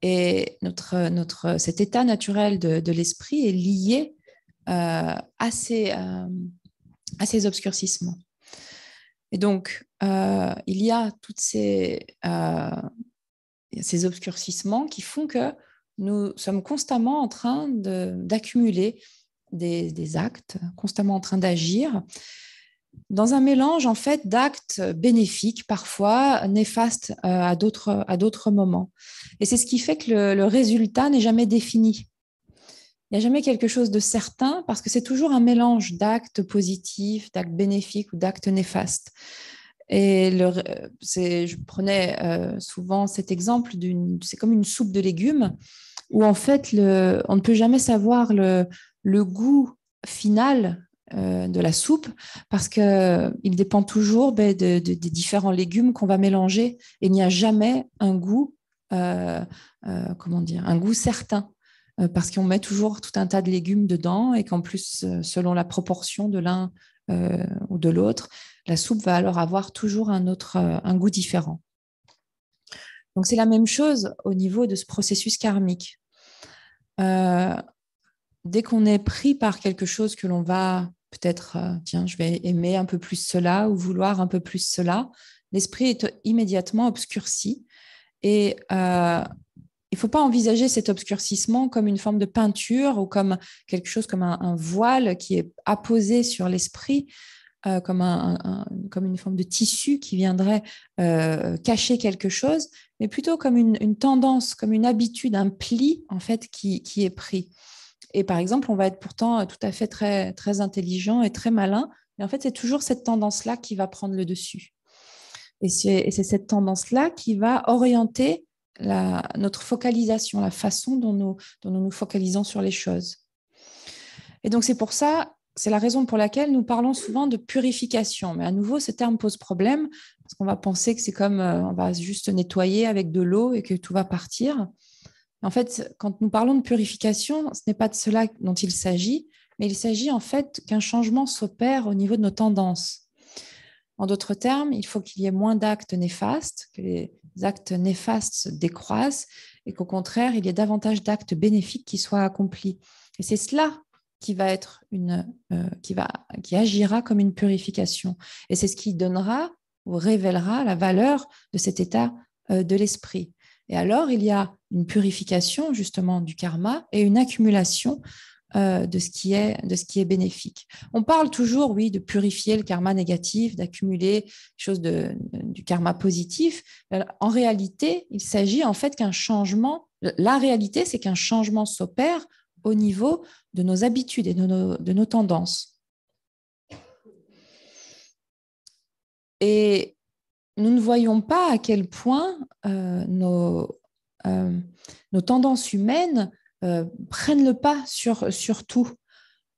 Et notre, notre, cet état naturel de, l'esprit est lié euh, à, ces, obscurcissements. Et donc, il y a toutes ces, ces obscurcissements qui font que nous sommes constamment en train d'accumuler des, actes, constamment en train d'agir, dans un mélange en fait d'actes bénéfiques, parfois néfastes euh, à d'autres moments. Et c'est ce qui fait que le, résultat n'est jamais défini. Il n'y a jamais quelque chose de certain parce que c'est toujours un mélange d'actes positifs, d'actes bénéfiques ou d'actes néfastes. Et euh, je prenais euh, souvent cet exemple, c'est comme une soupe de légumes où en fait, on ne peut jamais savoir le, goût final euh, de la soupe parce qu'il dépend toujours ben, des différents légumes qu'on va mélanger et il n'y a jamais un goût, euh, euh, comment dire, un goût certain parce qu'on met toujours tout un tas de légumes dedans et qu'en plus, selon la proportion de l'un ou de l'autre, la soupe va alors avoir toujours un autre un goût différent. Donc c'est la même chose au niveau de ce processus karmique. Euh, dès qu'on est pris par quelque chose que l'on va peut-être, euh, tiens, je vais aimer un peu plus cela ou vouloir un peu plus cela, l'esprit est immédiatement obscurci. Et euh, il ne faut pas envisager cet obscurcissement comme une forme de peinture ou comme quelque chose comme un voile qui est apposé sur l'esprit. Euh, comme, un, comme, une forme de tissu qui viendrait euh, cacher quelque chose, mais plutôt comme une, tendance, comme une habitude, un pli en fait qui, est pris. Et par exemple, on va être pourtant euh, tout à fait très, très intelligent et très malin, mais en fait, c'est toujours cette tendance-là qui va prendre le dessus. Et c'est cette tendance-là qui va orienter la, notre focalisation, la façon dont nous, dont nous nous focalisons sur les choses. Et donc c'est pour ça c'est la raison pour laquelle nous parlons souvent de purification. Mais à nouveau, ce terme pose problème parce qu'on va penser que c'est comme euh, on va juste nettoyer avec de l'eau et que tout va partir. En fait, quand nous parlons de purification, ce n'est pas de cela dont il s'agit, mais il s'agit en fait qu'un changement s'opère au niveau de nos tendances. En d'autres termes, il faut qu'il y ait moins d'actes néfastes, que les actes néfastes se décroissent et qu'au contraire, il y ait davantage d'actes bénéfiques qui soient accomplis. Et c'est cela qui va être une, euh, qui va, qui agira comme une purification. Et c'est ce qui donnera ou révélera la valeur de cet état euh, de l'esprit. Et alors, il y a une purification justement du karma et une accumulation euh, de, ce qui est, de ce qui est bénéfique. On parle toujours, oui, de purifier le karma négatif, d'accumuler chose de, du karma positif. En réalité, il s'agit en fait qu'un changement, la réalité, c'est qu'un changement s'opère au niveau de nos habitudes et de nos, de nos tendances. Et nous ne voyons pas à quel point euh, nos, euh, nos, tendances humaines euh, prennent le pas sur, sur, tout.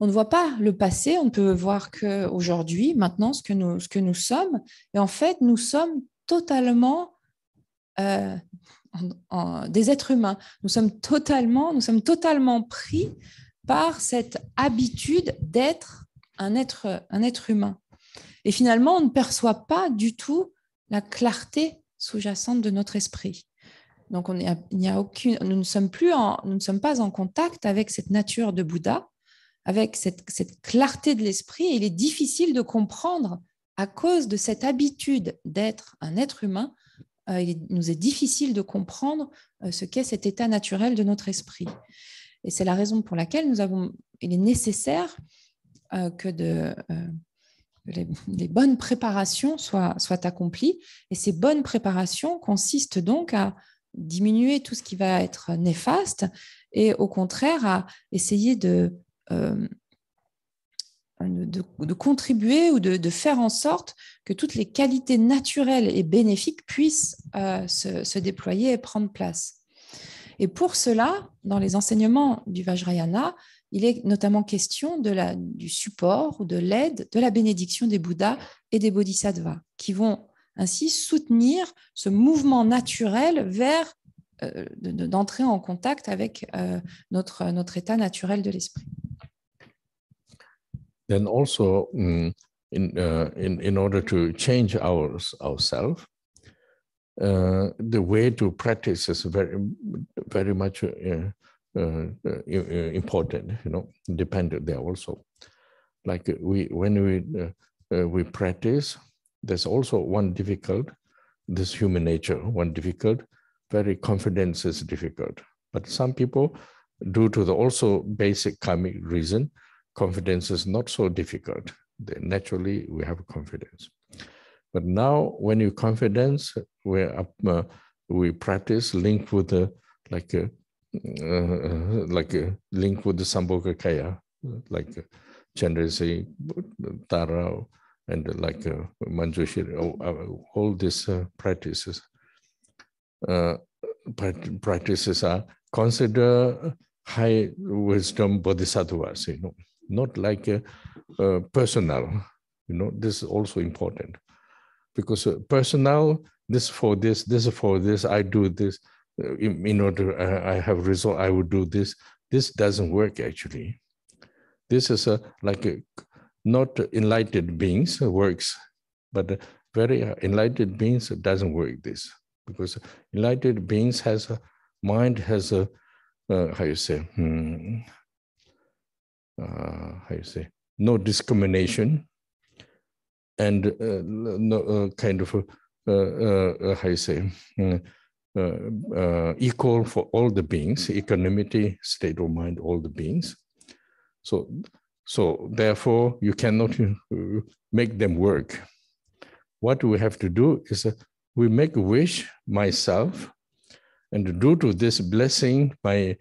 On ne voit pas le passé, on ne peut voir qu'aujourd'hui, maintenant, ce que, nous, ce que, nous, sommes. Et en fait, nous sommes totalement des êtres humains. Nous sommes totalement, nous sommes totalement pris par cette habitude d'être un être, un être humain. Et finalement, on ne perçoit pas du tout la clarté sous-jacente de notre esprit. Donc, on a aucune, nous, ne sommes plus en, nous ne sommes pas en contact avec cette nature de Bouddha, avec cette, clarté de l'esprit. il est difficile de comprendre à cause de cette habitude d'être un être humain. Euh, il nous est difficile de comprendre euh, ce qu'est cet état naturel de notre esprit. Et c'est la raison pour laquelle il est nécessaire euh, que, euh, les, bonnes préparations soient, accomplies. Et ces bonnes préparations consistent donc à diminuer tout ce qui va être néfaste et au contraire à essayer de, euh, contribuer ou de, faire en sorte que toutes les qualités naturelles et bénéfiques puissent se, déployer et prendre place. Et pour cela, dans les enseignements du Vajrayana, il est notamment question de la, du support ou de l'aide de la bénédiction des Bouddhas et des Bodhisattvas, qui vont ainsi soutenir ce mouvement naturel vers euh, d'entrer en contact avec euh, notre, notre état naturel de l'esprit. Then also, mm, uh, in, in, order to change ourselves, uh, way very much uh, uh, uh, important, you know, dependent there also. Like we, when we, we practice, there's also one difficult, this human nature, one difficult, very confidence is difficult. But some people, due to the also basic karmic reason, confidence is not so difficult. naturally, we have confidence. But now, when you confidence, we uh, we practice linked with the like a, uh, like a link with the Sambhoga Kaya, like Chandrase, Tara, and like uh, Manjushri, all these uh, practices uh, practices are considered high wisdom bodhisattvas, you know, not like a personal, you know, this is also important because uh, personal, this for this, this for this, I do this, uh, in order I have result, I would do this. This doesn't work actually. This is a like a, not enlightened beings works, but very uh, enlightened beings doesn't work this because enlightened beings has a mind has a uh, how you say hmm, uh, how you say no discrimination and uh, no uh, kind of how you say. Hmm, uh, uh, equal for all the beings, equanimity, state of mind, all the beings. So, so therefore, you cannot uh, make them work. What we have to do is we make a wish, myself, and due to this blessing, my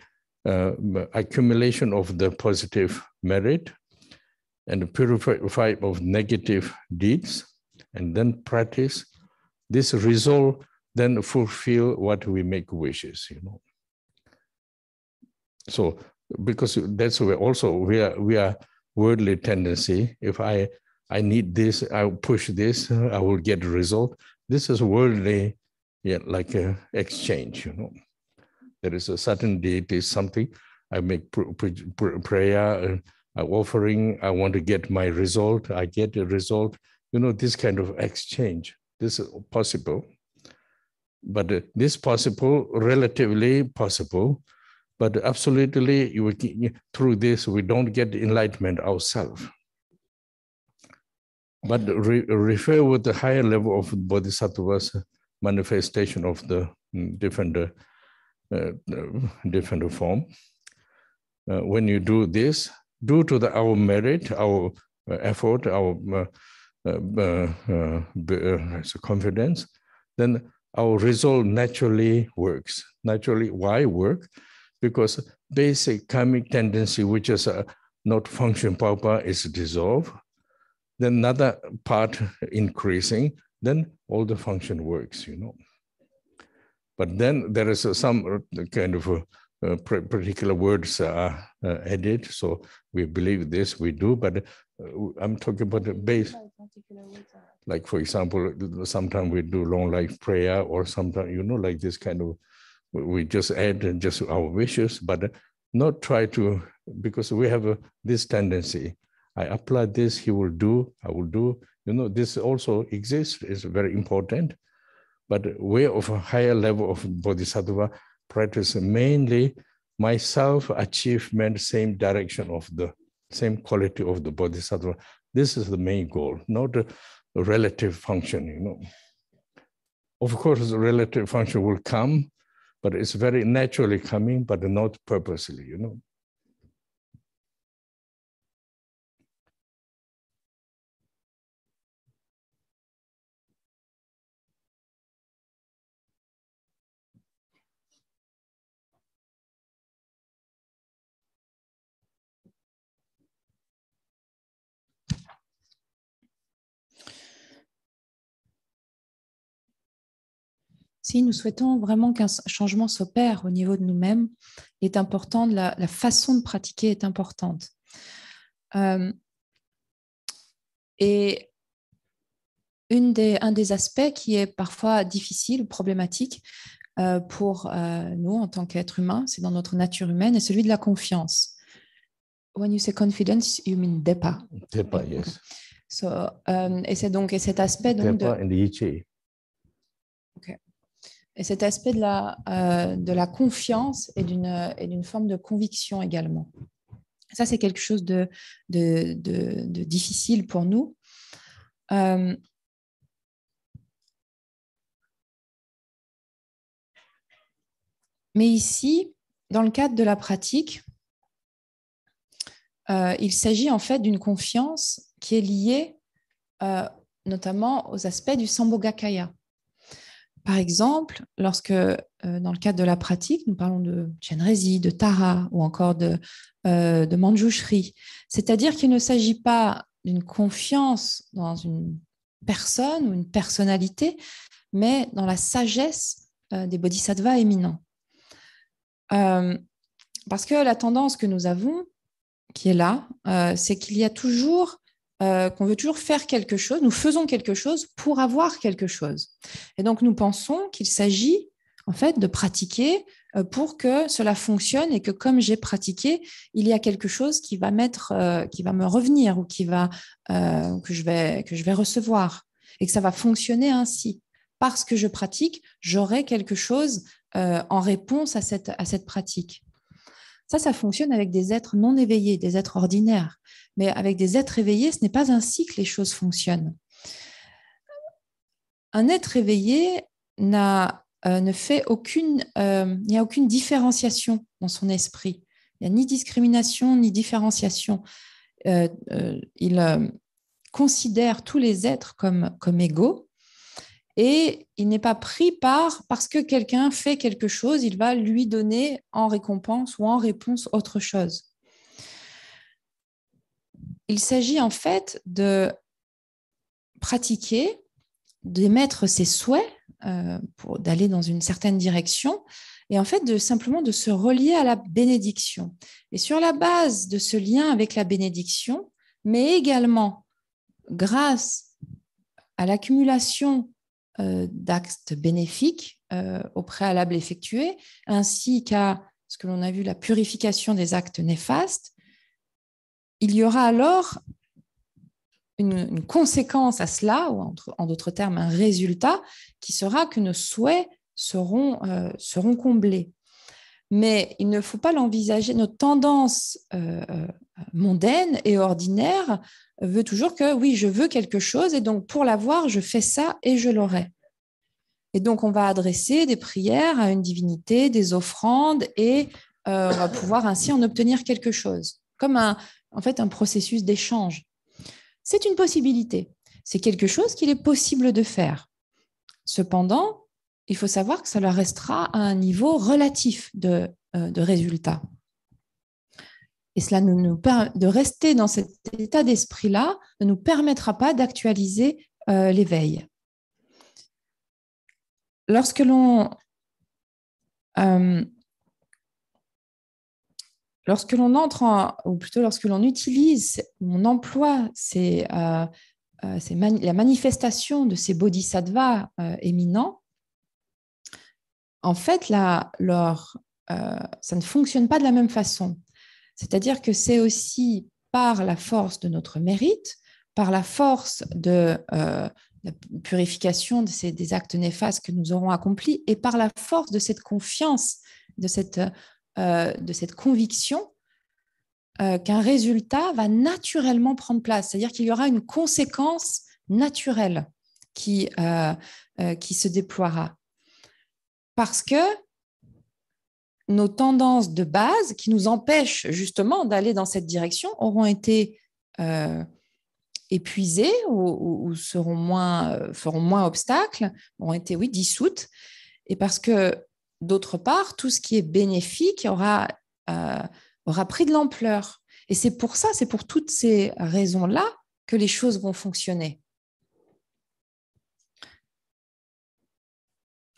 uh, accumulation of the positive merit and purify of negative deeds, and then practice, this result then fulfill what we make wishes, you know. So because that's where also we are we are worldly tendency. If I I need this, I push this, I will get a result. This is worldly, yeah, like a exchange, you know. There is a certain deity, something. I make pr- pr- pr- prayer, uh, uh, offering. I want to get my result. I get a result. You know, this kind of exchange. This is possible but this possible, relatively possible, but absolutely through this we don't get enlightenment ourselves. But re refer with the higher level of bodhisattva's manifestation of the mm, different uh, uh, different form. Uh, when you do this, due to the, our merit, our uh, effort, our uh, uh confidence, then our result naturally works. Naturally, why work? Because basic karmic tendency, which is a uh, not function power is dissolved. Then another part increasing, then all the function works, you know. But then there is uh, some uh, kind of a, a particular words are added, so we believe this, we do, but I'm talking about the base. Particular words are like for example sometimes we do long life prayer or sometimes you know like this kind of we just add just our wishes but uh, not try to because we have a, uh, this tendency i apply this he will do i will do you know this also exists is very important but way of a higher level of bodhisattva practice mainly myself achievement same direction of the same quality of the bodhisattva this is the main goal not uh, relative function, you know. Of course, the relative function will come, but it's very naturally coming, but not purposely, you know. si nous souhaitons vraiment qu'un changement s'opère au niveau de nous-mêmes, est important, la, la, façon de pratiquer est importante. Euh, et une des, un des aspects qui est parfois difficile, problématique euh, pour euh, nous en tant qu'êtres humains, c'est dans notre nature humaine, et celui de la confiance. When you say confidence, you mean depa. Depa, yes. So, et c'est donc et cet aspect donc, de... Et cet aspect de la, euh, de la confiance et d'une forme de conviction également. Ça, c'est quelque chose de, difficile pour nous. Euh, mais ici, dans le cadre de la pratique, euh, il s'agit en fait d'une confiance qui est liée notamment aux aspects du Sambhogakaya. Par exemple, lorsque euh, dans le cadre de la pratique, nous parlons de Chenrezi, de Tara ou encore euh, de, Manjushri, c'est-à-dire qu'il ne s'agit pas d'une confiance dans une personne ou une personnalité, mais dans la sagesse euh, des bodhisattvas éminents. parce que la tendance que nous avons, qui est là, c'est qu'il y a toujours euh, qu'on veut toujours faire quelque chose, nous faisons quelque chose pour avoir quelque chose. Et donc nous pensons qu'il s'agit en fait de pratiquer euh, pour que cela fonctionne et que comme j'ai pratiqué, il y a quelque chose qui va euh, me revenir ou qui va que je vais que je vais recevoir et que ça va fonctionner ainsi. Parce que je pratique, j'aurai quelque chose en réponse à cette pratique. Ça, ça fonctionne avec des êtres non éveillés, des êtres ordinaires. Mais avec des êtres éveillés, ce n'est pas ainsi que les choses fonctionnent. Un être éveillé n'a, euh, ne fait aucune, euh, il n'y a aucune différenciation dans son esprit. Il n'y a ni discrimination ni différenciation. Euh, il considère tous les êtres comme, comme égaux et il n'est pas pris par parce que quelqu'un fait quelque chose, il va lui donner en récompense ou en réponse autre chose. Il s'agit en fait de pratiquer, d'émettre ses souhaits euh, pour d'aller dans une certaine direction et en fait de simplement de se relier à la bénédiction. Et sur la base de ce lien avec la bénédiction, mais également grâce à l'accumulation euh, d'actes bénéfiques euh, au préalable effectués, ainsi qu'à ce que l'on a vu, la purification des actes néfastes, il y aura alors une, conséquence à cela, ou en d'autres termes un résultat, qui sera que nos souhaits seront, euh, seront comblés. Mais il ne faut pas l'envisager, nos tendances mondaine et ordinaire veut toujours que oui, je veux quelque chose et donc pour l'avoir, je fais ça et je l'aurai. Et donc on va adresser des prières à une divinité, des offrandes et euh, on va pouvoir ainsi en obtenir quelque chose, comme un, en fait un processus d'échange. C'est une possibilité, c'est quelque chose qu'il est possible de faire. Cependant, il faut savoir que ça leur restera à un niveau relatif de, euh, de résultat. Et cela ne nous de rester dans cet état d'esprit-là ne nous permettra pas d'actualiser euh, l'éveil. Lorsque l'on euh, lorsque l'on entre, ou plutôt lorsque l'on utilise, on emploie euh, la manifestation de ces bodhisattvas éminents, en fait, ça ne fonctionne pas de la même façon. C'est-à-dire que c'est aussi par la force de notre mérite, par la force de euh, la purification de ces, des actes néfastes que nous aurons accomplis et par la force de cette confiance, de cette, euh, de cette conviction euh, qu'un résultat va naturellement prendre place. C'est-à-dire qu'il y aura une conséquence naturelle qui, qui se déploiera. Parce que nos tendances de base qui nous empêchent justement d'aller dans cette direction auront été euh, épuisées ou, seront moins, euh, feront moins obstacle, auront été, oui, dissoutes. Et parce que, d'autre part, tout ce qui est bénéfique aura, euh, aura pris de l'ampleur. Et c'est pour ça, c'est pour toutes ces raisons-là que les choses vont fonctionner.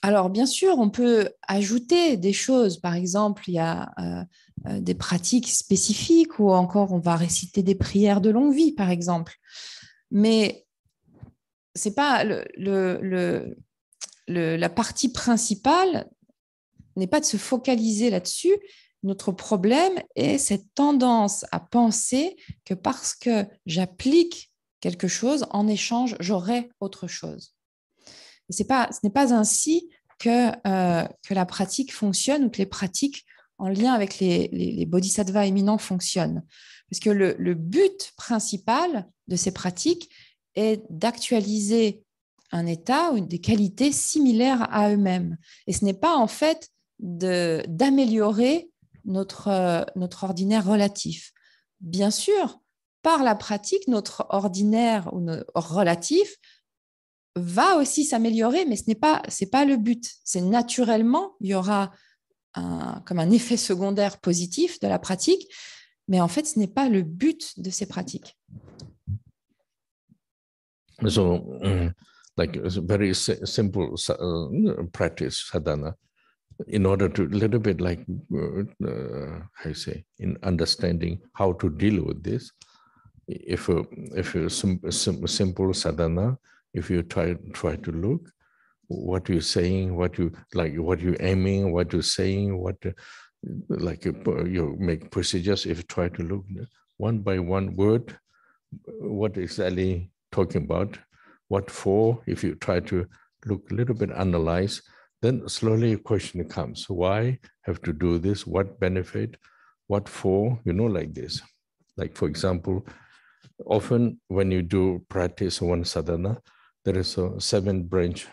Alors, bien sûr, on peut ajouter des choses. Par exemple, il y a euh, euh, des pratiques spécifiques ou encore on va réciter des prières de longue vie, par exemple. Mais c'est pas la partie principale n'est pas de se focaliser là-dessus. Notre problème est cette tendance à penser que parce que j'applique quelque chose, en échange, j'aurai autre chose pas, ce n'est pas ainsi que, euh, que la pratique fonctionne ou que les pratiques en lien avec les, les, bodhisattvas éminents fonctionnent. Parce que le, le but principal de ces pratiques est d'actualiser un état ou des qualités similaires à eux-mêmes. Et ce n'est pas en fait d'améliorer notre, euh, notre ordinaire relatif. Bien sûr, par la pratique, notre ordinaire ou relatif va aussi s'améliorer, mais ce n'est pas, c'est pas le but. C'est naturellement, il y aura comme un effet secondaire positif de la pratique, mais en fait, ce n'est pas le but de ces pratiques. So, mm, like very simple uh, practice sadhana, in order to a little bit like I uh, say in understanding how to deal with this. If a, if a simple sadhana if you try try to look what you're saying what you like what you're aiming what you're saying what like you, you make procedures if you try to look one by one word what exactly talking about what for if you try to look a little bit analyze then slowly a question comes why have to do this what benefit what for you know like this like for example often when you do practice one sadhana there is a seven branch,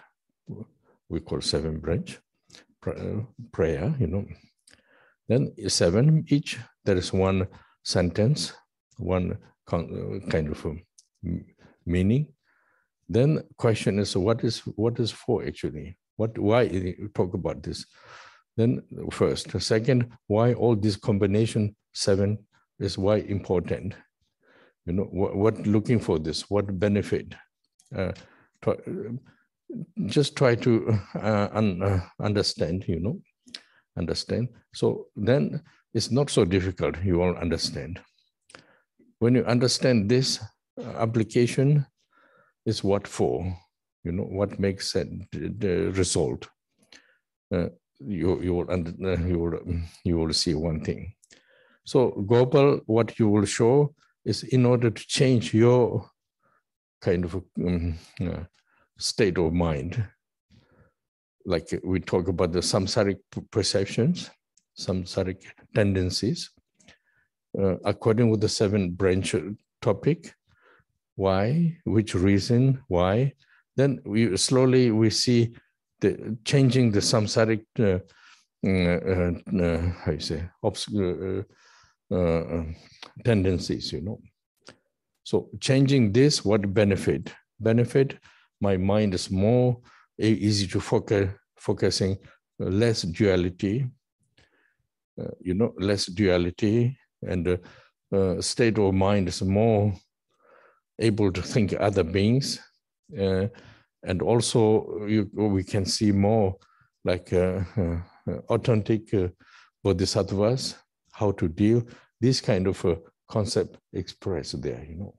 we call seven branch prayer, you know. Then seven each, there is one sentence, one kind of meaning. Then question is what is what is for actually? What why talk about this? Then first, second, why all this combination seven is why important? You know what, what looking for this? What benefit? Uh, just try to uh, un, uh, understand, you know, understand. So then it's not so difficult, you all understand. When you understand this uh, application is what for, you know, what makes that the result. Uh, you, you, will under, uh, you, will, you will see one thing. So Gopal, what you will show is in order to change your kind of um, uh, state of mind. Like uh, we talk about the samsaric perceptions, samsaric tendencies, uh, according with the seven branch uh, topic, why, which reason, why. Then we slowly we see the changing the samsaric, uh, mm, uh, uh, how you say, obscure tendencies, you know. So changing this, what benefit? Benefit, my mind is more easy to focus, focusing, uh, less duality, uh, you know, less duality, and uh, uh, state of mind is more able to think other beings. Uh, and also you, we can see more like uh, authentic bodhisattvas, how to deal, this kind of concept expressed there, you know.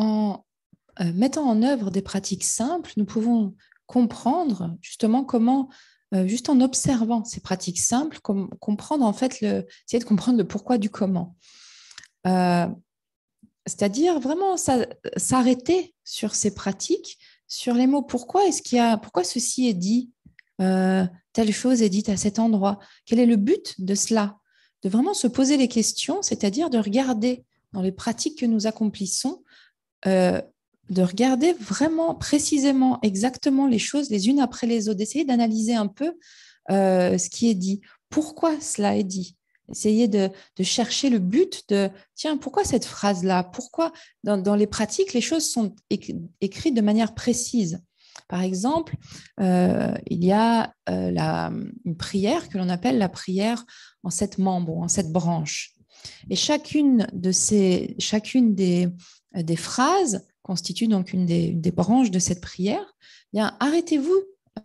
En euh, mettant en œuvre des pratiques simples, nous pouvons comprendre justement comment, euh, juste en observant ces pratiques simples, comprendre en fait, le, essayer de comprendre le pourquoi du comment. Euh, c'est-à-dire vraiment s'arrêter sur ces pratiques, sur les mots pourquoi est-ce qu'il y a, pourquoi ceci est dit, euh, telle chose est dite à cet endroit, quel est le but de cela, de vraiment se poser les questions, c'est-à-dire de regarder dans les pratiques que nous accomplissons, de regarder vraiment précisément, exactement les choses les unes après les autres, d'essayer d'analyser un peu euh, ce qui est dit, pourquoi cela est dit, essayer de, chercher le but de, tiens, pourquoi cette phrase-là, pourquoi dans, les pratiques, les choses sont écrites de manière précise. Par exemple, euh, il y a euh, la, une prière que l'on appelle la prière en sept membres en sept branches. Et chacune, de ces, chacune des phrases constitue donc une des, branches de cette prière, eh bien arrêtez-vous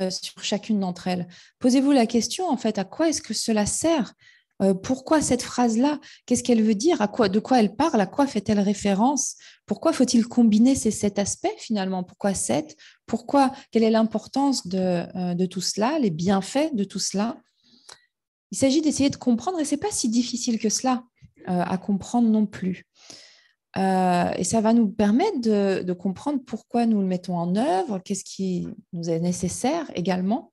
euh, sur chacune d'entre elles. Posez-vous la question en fait à quoi est-ce que cela sert euh, Pourquoi cette phrase-là Qu'est-ce qu'elle veut dire À quoi De quoi elle parle À quoi fait-elle référence Pourquoi faut-il combiner ces sept aspects finalement Pourquoi sept Pourquoi Quelle est l'importance de, euh, de tout cela Les bienfaits de tout cela Il s'agit d'essayer de comprendre et c'est pas si difficile que cela à comprendre non plus. Euh, et ça va nous permettre de, comprendre pourquoi nous le mettons en œuvre, qu'est-ce qui nous est nécessaire également.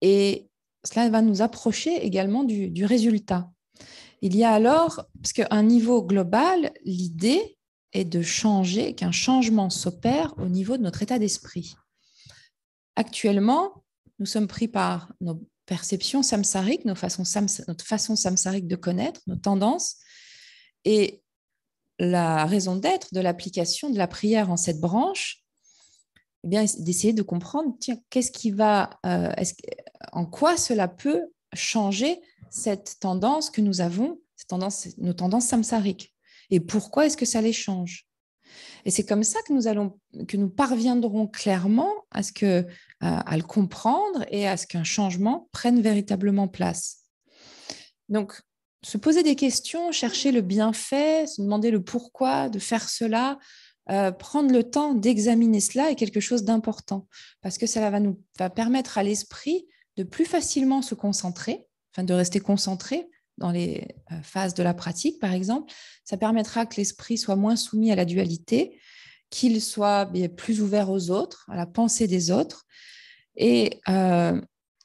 Et cela va nous approcher également du, résultat. Il y a alors, parce qu'à un niveau global, l'idée est de changer, qu'un changement s'opère au niveau de notre état d'esprit. Actuellement, nous sommes pris par nos perceptions samsariques, nos façons, notre façon samsarique de connaître, nos tendances, et la raison d'être de l'application de la prière en cette branche, eh bien d'essayer de comprendre qu'est-ce qui va, euh, en quoi cela peut changer cette tendance que nous avons, cette tendance, nos tendances samsariques, et pourquoi est-ce que ça les change Et c'est comme ça que nous allons, que nous parviendrons clairement à ce que, euh, à le comprendre et à ce qu'un changement prenne véritablement place. Donc se poser des questions, chercher le bienfait, se demander le pourquoi de faire cela, euh, prendre le temps d'examiner cela est quelque chose d'important parce que cela va nous va permettre à l'esprit de plus facilement se concentrer, enfin de rester concentré dans les euh, phases de la pratique, par exemple. Ça permettra que l'esprit soit moins soumis à la dualité, qu'il soit eh plus ouvert aux autres, à la pensée des autres. Et euh,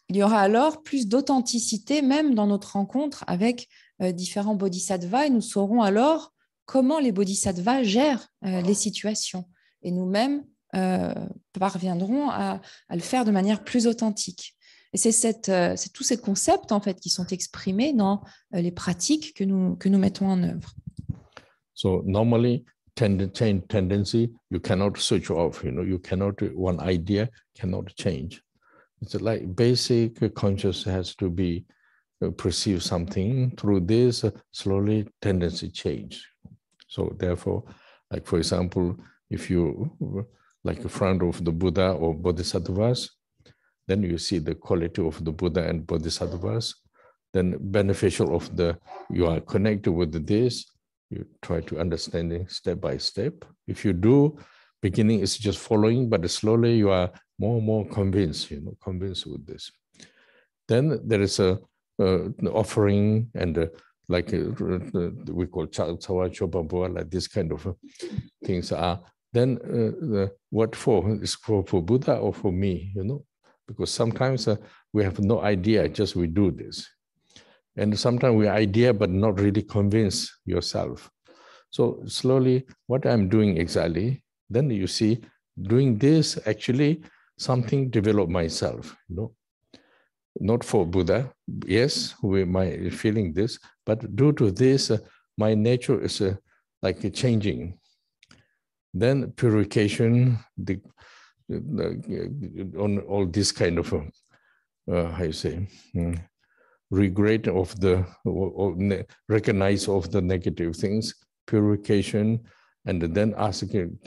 il y aura alors plus d'authenticité même dans notre rencontre avec euh, différents bodhisattvas et nous saurons alors comment les bodhisattvas gèrent euh, les situations. Et nous-mêmes euh, parviendrons à, le faire de manière plus authentique. Et c'est, cette, c'est tous ces concepts en fait qui sont exprimés dans les pratiques que nous, que nous mettons en œuvre. So normally tendency you cannot switch off. You know you cannot one idea cannot change. It's like basic consciousness has to be Uh, perceive something through this uh, slowly tendency change. So therefore, like for example, if you like a friend of the Buddha or Bodhisattvas, then you see the quality of the Buddha and Bodhisattvas, then beneficial of the, you are connected with this, you try to understand it step by step. If you do, beginning is just following, but slowly you are more and more convinced, you know, convinced with this. Then there is a uh, offering and uh, like uh, we call Chawa Chobabua, like this kind of things are, then the, what for? Is for, for Buddha or for me, you know? Because sometimes we have no idea, just we do this. And sometimes we idea, but not really convince yourself. So slowly, what I'm doing exactly, then you see, doing this actually something develop myself, you know not for Buddha. Yes, we might feeling this, but due to this, uh, my nature is uh, like uh, changing. Then purification, the, uh, on all this kind of, uh, uh, how you say, hmm, regret of the, or, or ne- recognize of the negative things, purification, and then asking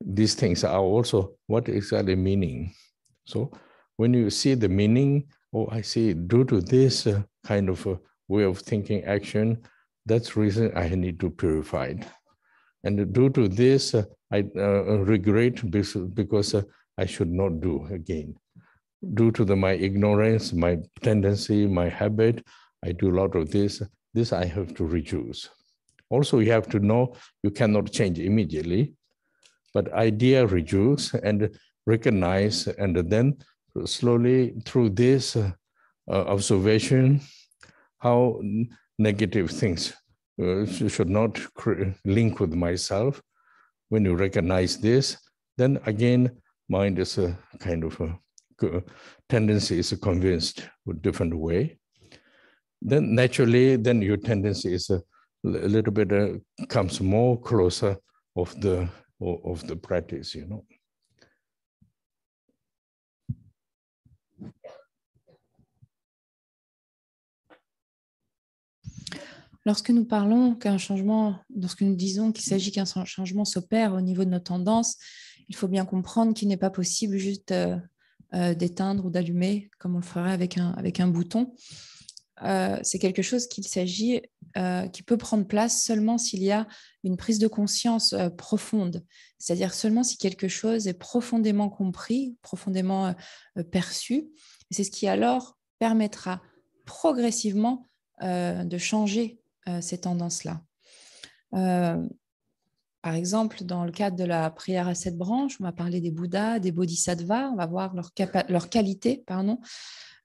these things are also what exactly meaning. So when you see the meaning, oh, I see, due to this uh, kind of uh, way of thinking action, that's reason I need to purify it. And due to this, uh, I regret because I should not do again. Due to the, my ignorance, my tendency, my habit, I do a lot of this. This I have to reduce. Also, you have to know you cannot change immediately, but idea reduce and recognize, and then slowly through this uh, uh, observation, how negative things uh, should not link with myself. When you recognize this, then again, mind is a kind of a tendency is convinced a different way. Then naturally, then your tendency is a, a little bit uh, comes more closer of the of the practice, you know. Lorsque nous parlons qu'un changement, lorsque nous disons qu'il s'agit qu'un changement s'opère au niveau de nos tendances, il faut bien comprendre qu'il n'est pas possible juste euh, euh, d'éteindre ou d'allumer comme on le ferait avec un, avec un bouton. Euh, c'est quelque chose qu'il s'agit, qui peut prendre place seulement s'il y a une prise de conscience profonde, c'est-à-dire seulement si quelque chose est profondément compris, profondément perçu. C'est ce qui alors permettra progressivement de changer euh, ces tendances-là. Euh, par exemple, dans le cadre de la prière à cette branche, on va parler des Bouddhas, des Bodhisattvas, on va voir leur, leur qualité, pardon,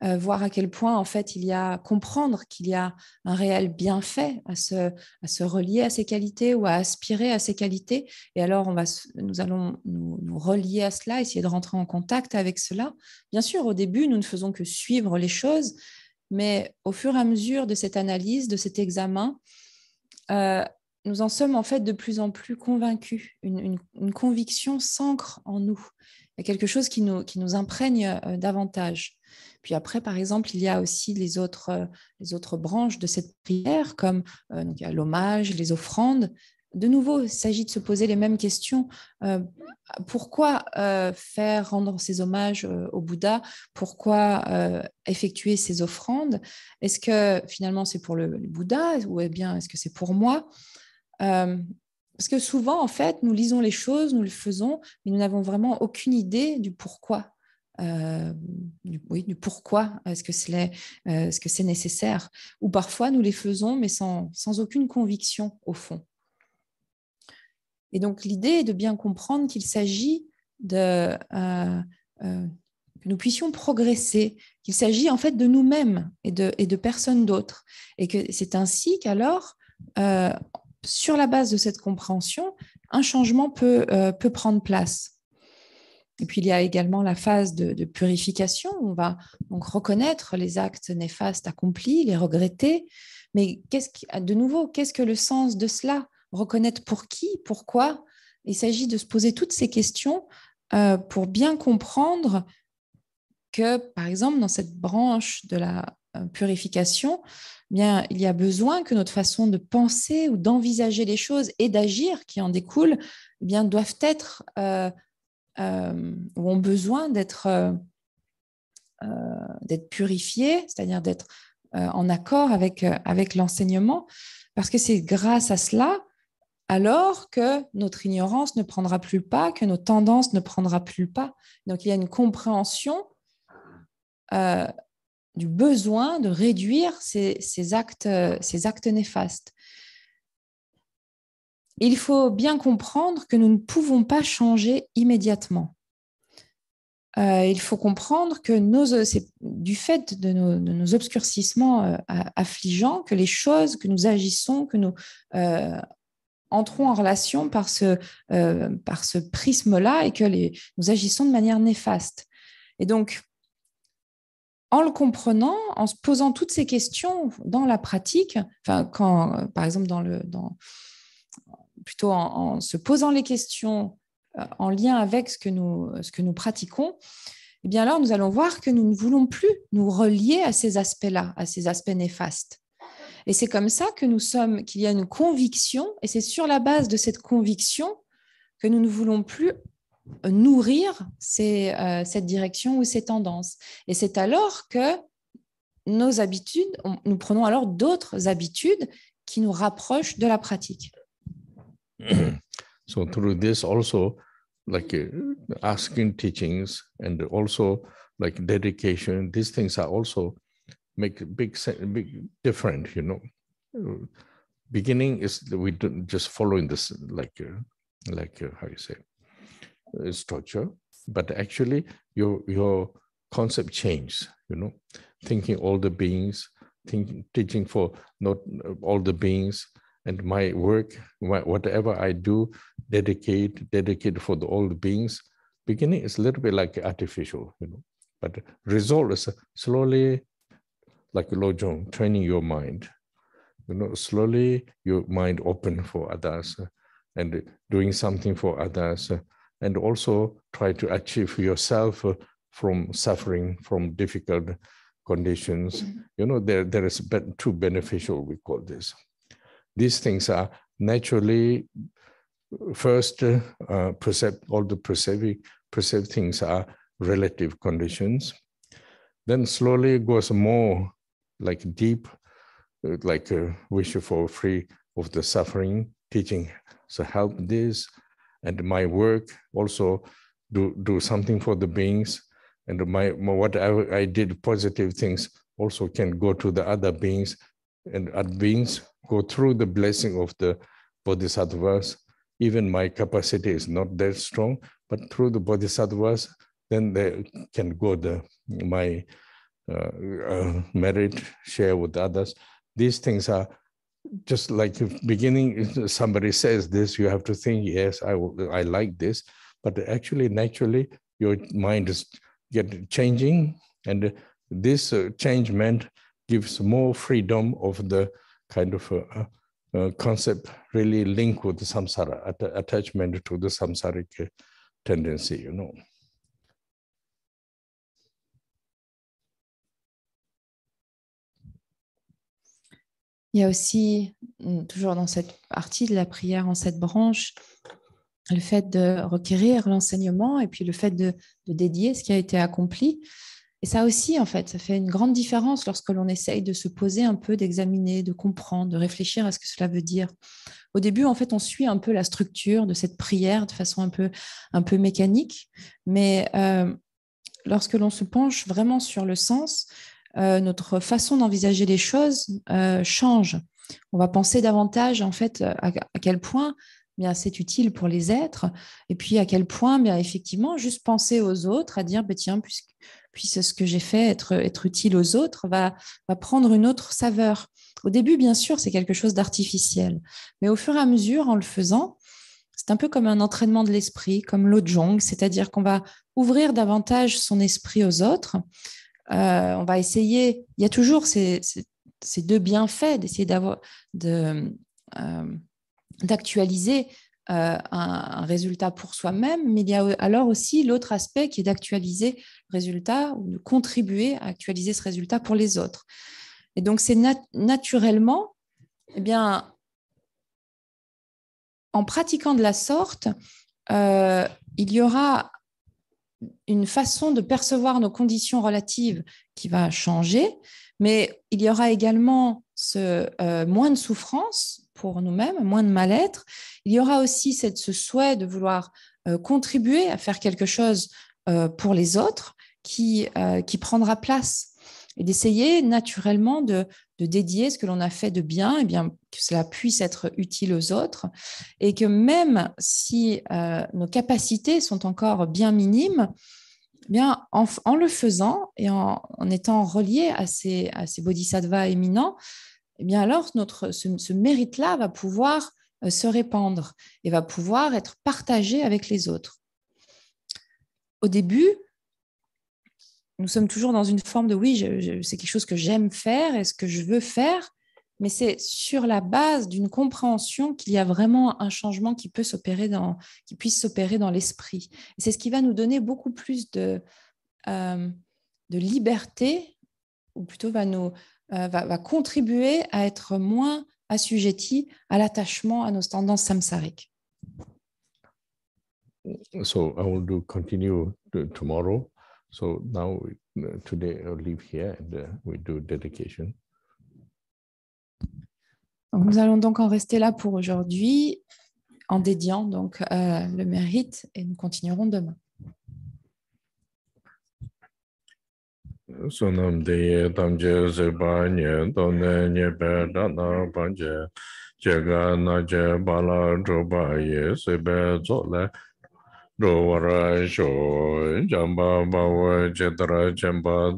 euh, voir à quel point, en fait, il y a comprendre qu'il y a un réel bienfait à se, relier à ces qualités ou à aspirer à ces qualités. Et alors, on va, nous allons nous, nous, relier à cela, essayer de rentrer en contact avec cela. Bien sûr, au début, nous ne faisons que suivre les choses mais au fur et à mesure de cette analyse, de cet examen, euh, nous en sommes en fait de plus en plus convaincus. Une, conviction s'ancre en nous. Il y a quelque chose qui nous, imprègne euh, davantage. Puis après, par exemple, il y a aussi les autres, euh, les autres branches de cette prière, comme l'hommage, les offrandes, de nouveau, il s'agit de se poser les mêmes questions. Euh, pourquoi euh, faire rendre ces hommages euh, au Bouddha Pourquoi effectuer ces offrandes Est-ce que finalement c'est pour le, Bouddha ou eh bien est-ce que c'est pour moi Parce que souvent, en fait, nous lisons les choses, nous le faisons, mais nous n'avons vraiment aucune idée du pourquoi. oui, du pourquoi est-ce que c'est nécessaire. Ou parfois, nous les faisons, mais sans, sans aucune conviction au fond. Et donc l'idée est de bien comprendre qu'il s'agit de euh, euh, que nous puissions progresser, qu'il s'agit en fait de nous-mêmes et de, et de personne d'autre. Et que c'est ainsi qu'alors, euh, sur la base de cette compréhension, un changement peut, peut prendre place. Et puis il y a également la phase de, purification. On va donc reconnaître les actes néfastes accomplis, les regretter. Mais de nouveau, qu'est-ce que le sens de cela reconnaître pour qui, pourquoi. Il s'agit de se poser toutes ces questions euh, pour bien comprendre que, par exemple, dans cette branche de la euh, purification, eh bien, il y a besoin que notre façon de penser ou d'envisager les choses et d'agir qui en découlent eh bien, doivent être euh, ou ont besoin d'être d'être purifiés, c'est-à-dire d'être en accord avec, avec l'enseignement, parce que c'est grâce à cela alors que notre ignorance ne prendra plus pas, que nos tendances ne prendra plus pas. Donc il y a une compréhension euh, du besoin de réduire ces, actes, ces actes néfastes. Il faut bien comprendre que nous ne pouvons pas changer immédiatement. Euh, il faut comprendre que c'est du fait de nos, obscurcissements euh, affligeants que les choses que nous agissons, que nous, entrons en relation par ce, euh, par ce prisme-là et que les, nous agissons de manière néfaste. Et donc, en le comprenant, en se posant toutes ces questions dans la pratique, enfin, quand, euh, par exemple, dans le, dans, plutôt en, se posant les questions euh, en lien avec ce que nous, ce que nous pratiquons, eh bien alors nous allons voir que nous ne voulons plus nous relier à ces aspects-là, à ces aspects néfastes. Et c'est comme ça que nous sommes, qu'il y a une conviction, et c'est sur la base de cette conviction que nous ne voulons plus nourrir euh, cette direction ou ces tendances. Et c'est alors que nos habitudes, nous prenons alors d'autres habitudes qui nous rapprochent de la pratique. so through this also, like uh, asking teachings and also like dedication, these things are also make a big, big different, you know. Beginning is we don't just following this like, uh, like uh, how you say, uh, structure, but actually your your concept change, you know, thinking all the beings, thinking teaching for not uh, all the beings, and my work, my, whatever I do, dedicate dedicate for the all the beings. Beginning is a little bit like artificial, you know, but result is uh, slowly like Lojong, training your mind. You know, slowly your mind open for others and doing something for others, and also try to achieve yourself from suffering from difficult conditions. Mm-hmm. You know, there, there is too beneficial, we call this. These things are naturally first uh, percept, all the perceiving perceived things are relative conditions. Then slowly goes more like deep, uh, like a uh, wish for free of the suffering, teaching, so help this, and my work also do do something for the beings, and my, my whatever I did positive things also can go to the other beings, and other beings go through the blessing of the bodhisattvas. Even my capacity is not that strong, but through the bodhisattvas, then they can go the my uh, uh merit share with others. These things are just like beginning. somebody says this, you have to think, yes, I will, I like this, but actually, naturally, your mind is get changing, and this uh, change meant gives more freedom of the kind of uh, concept really linked with the samsara attachment to the samsaric tendency. You know. Il y a aussi, mm, toujours dans cette partie de la prière, en cette branche, le fait de requérir l'enseignement et puis le fait de, dédier ce qui a été accompli. Et ça aussi, en fait, ça fait une grande différence lorsque l'on essaye de se poser un peu, d'examiner, de comprendre, de réfléchir à ce que cela veut dire. Au début, en fait, on suit un peu la structure de cette prière de façon un peu, un peu mécanique, mais euh, lorsque l'on se penche vraiment sur le sens, euh, notre façon d'envisager les choses euh, change. On va penser davantage en fait à, quel point eh bien c'est utile pour les êtres et puis à quel point eh bien effectivement juste penser aux autres à dire bah, tiens puisque ce que j'ai fait être, être utile aux autres va, va prendre une autre saveur. Au début, bien sûr, c'est quelque chose d'artificiel, mais au fur et à mesure, en le faisant, c'est un peu comme un entraînement de l'esprit, comme l'ojong, c'est-à-dire qu'on va ouvrir davantage son esprit aux autres, euh, on va essayer. Il y a toujours ces, deux bienfaits d'essayer d'avoir de euh, d'actualiser euh, un, résultat pour soi-même, mais il y a alors aussi l'autre aspect qui est d'actualiser le résultat ou de contribuer à actualiser ce résultat pour les autres. Et donc c'est naturellement, eh bien, en pratiquant de la sorte, il y aura une façon de percevoir nos conditions relatives qui va changer, mais il y aura également ce, euh, moins de souffrance pour nous-mêmes, moins de mal-être. Il y aura aussi cette, ce souhait de vouloir euh, contribuer à faire quelque chose euh, pour les autres qui, qui prendra place et d'essayer naturellement de, de dédier ce que l'on a fait de bien, et eh bien que cela puisse être utile aux autres, et que même si euh, nos capacités sont encore bien minimes, eh bien en, le faisant et en, étant relié à ces, à ces bodhisattvas éminents, et eh bien alors notre, ce, ce mérite-là va pouvoir euh, se répandre et va pouvoir être partagé avec les autres. Au début, nous sommes toujours dans une forme de oui, c'est quelque chose que j'aime faire et ce que je veux faire, mais c'est sur la base d'une compréhension qu'il y a vraiment un changement qui peut s'opérer dans, qui puisse s'opérer dans l'esprit. Et c'est ce qui va nous donner beaucoup plus de, euh, de liberté, ou plutôt va nous euh, va, contribuer à être moins assujetti à l'attachement à nos tendances samsariques. So I will do continue tomorrow. So now, today, I'll uh, leave here and uh, we do dedication. Donc nous allons donc en rester là pour aujourd'hui, en dédiant donc euh, le mérite, et nous continuerons demain. Sunam diye tamje sepa nye tonne nye pe tata panje, chega na je bala chopa ye sepe zole, rōwārā shō jāmbā bāwā chitarā chaṅpa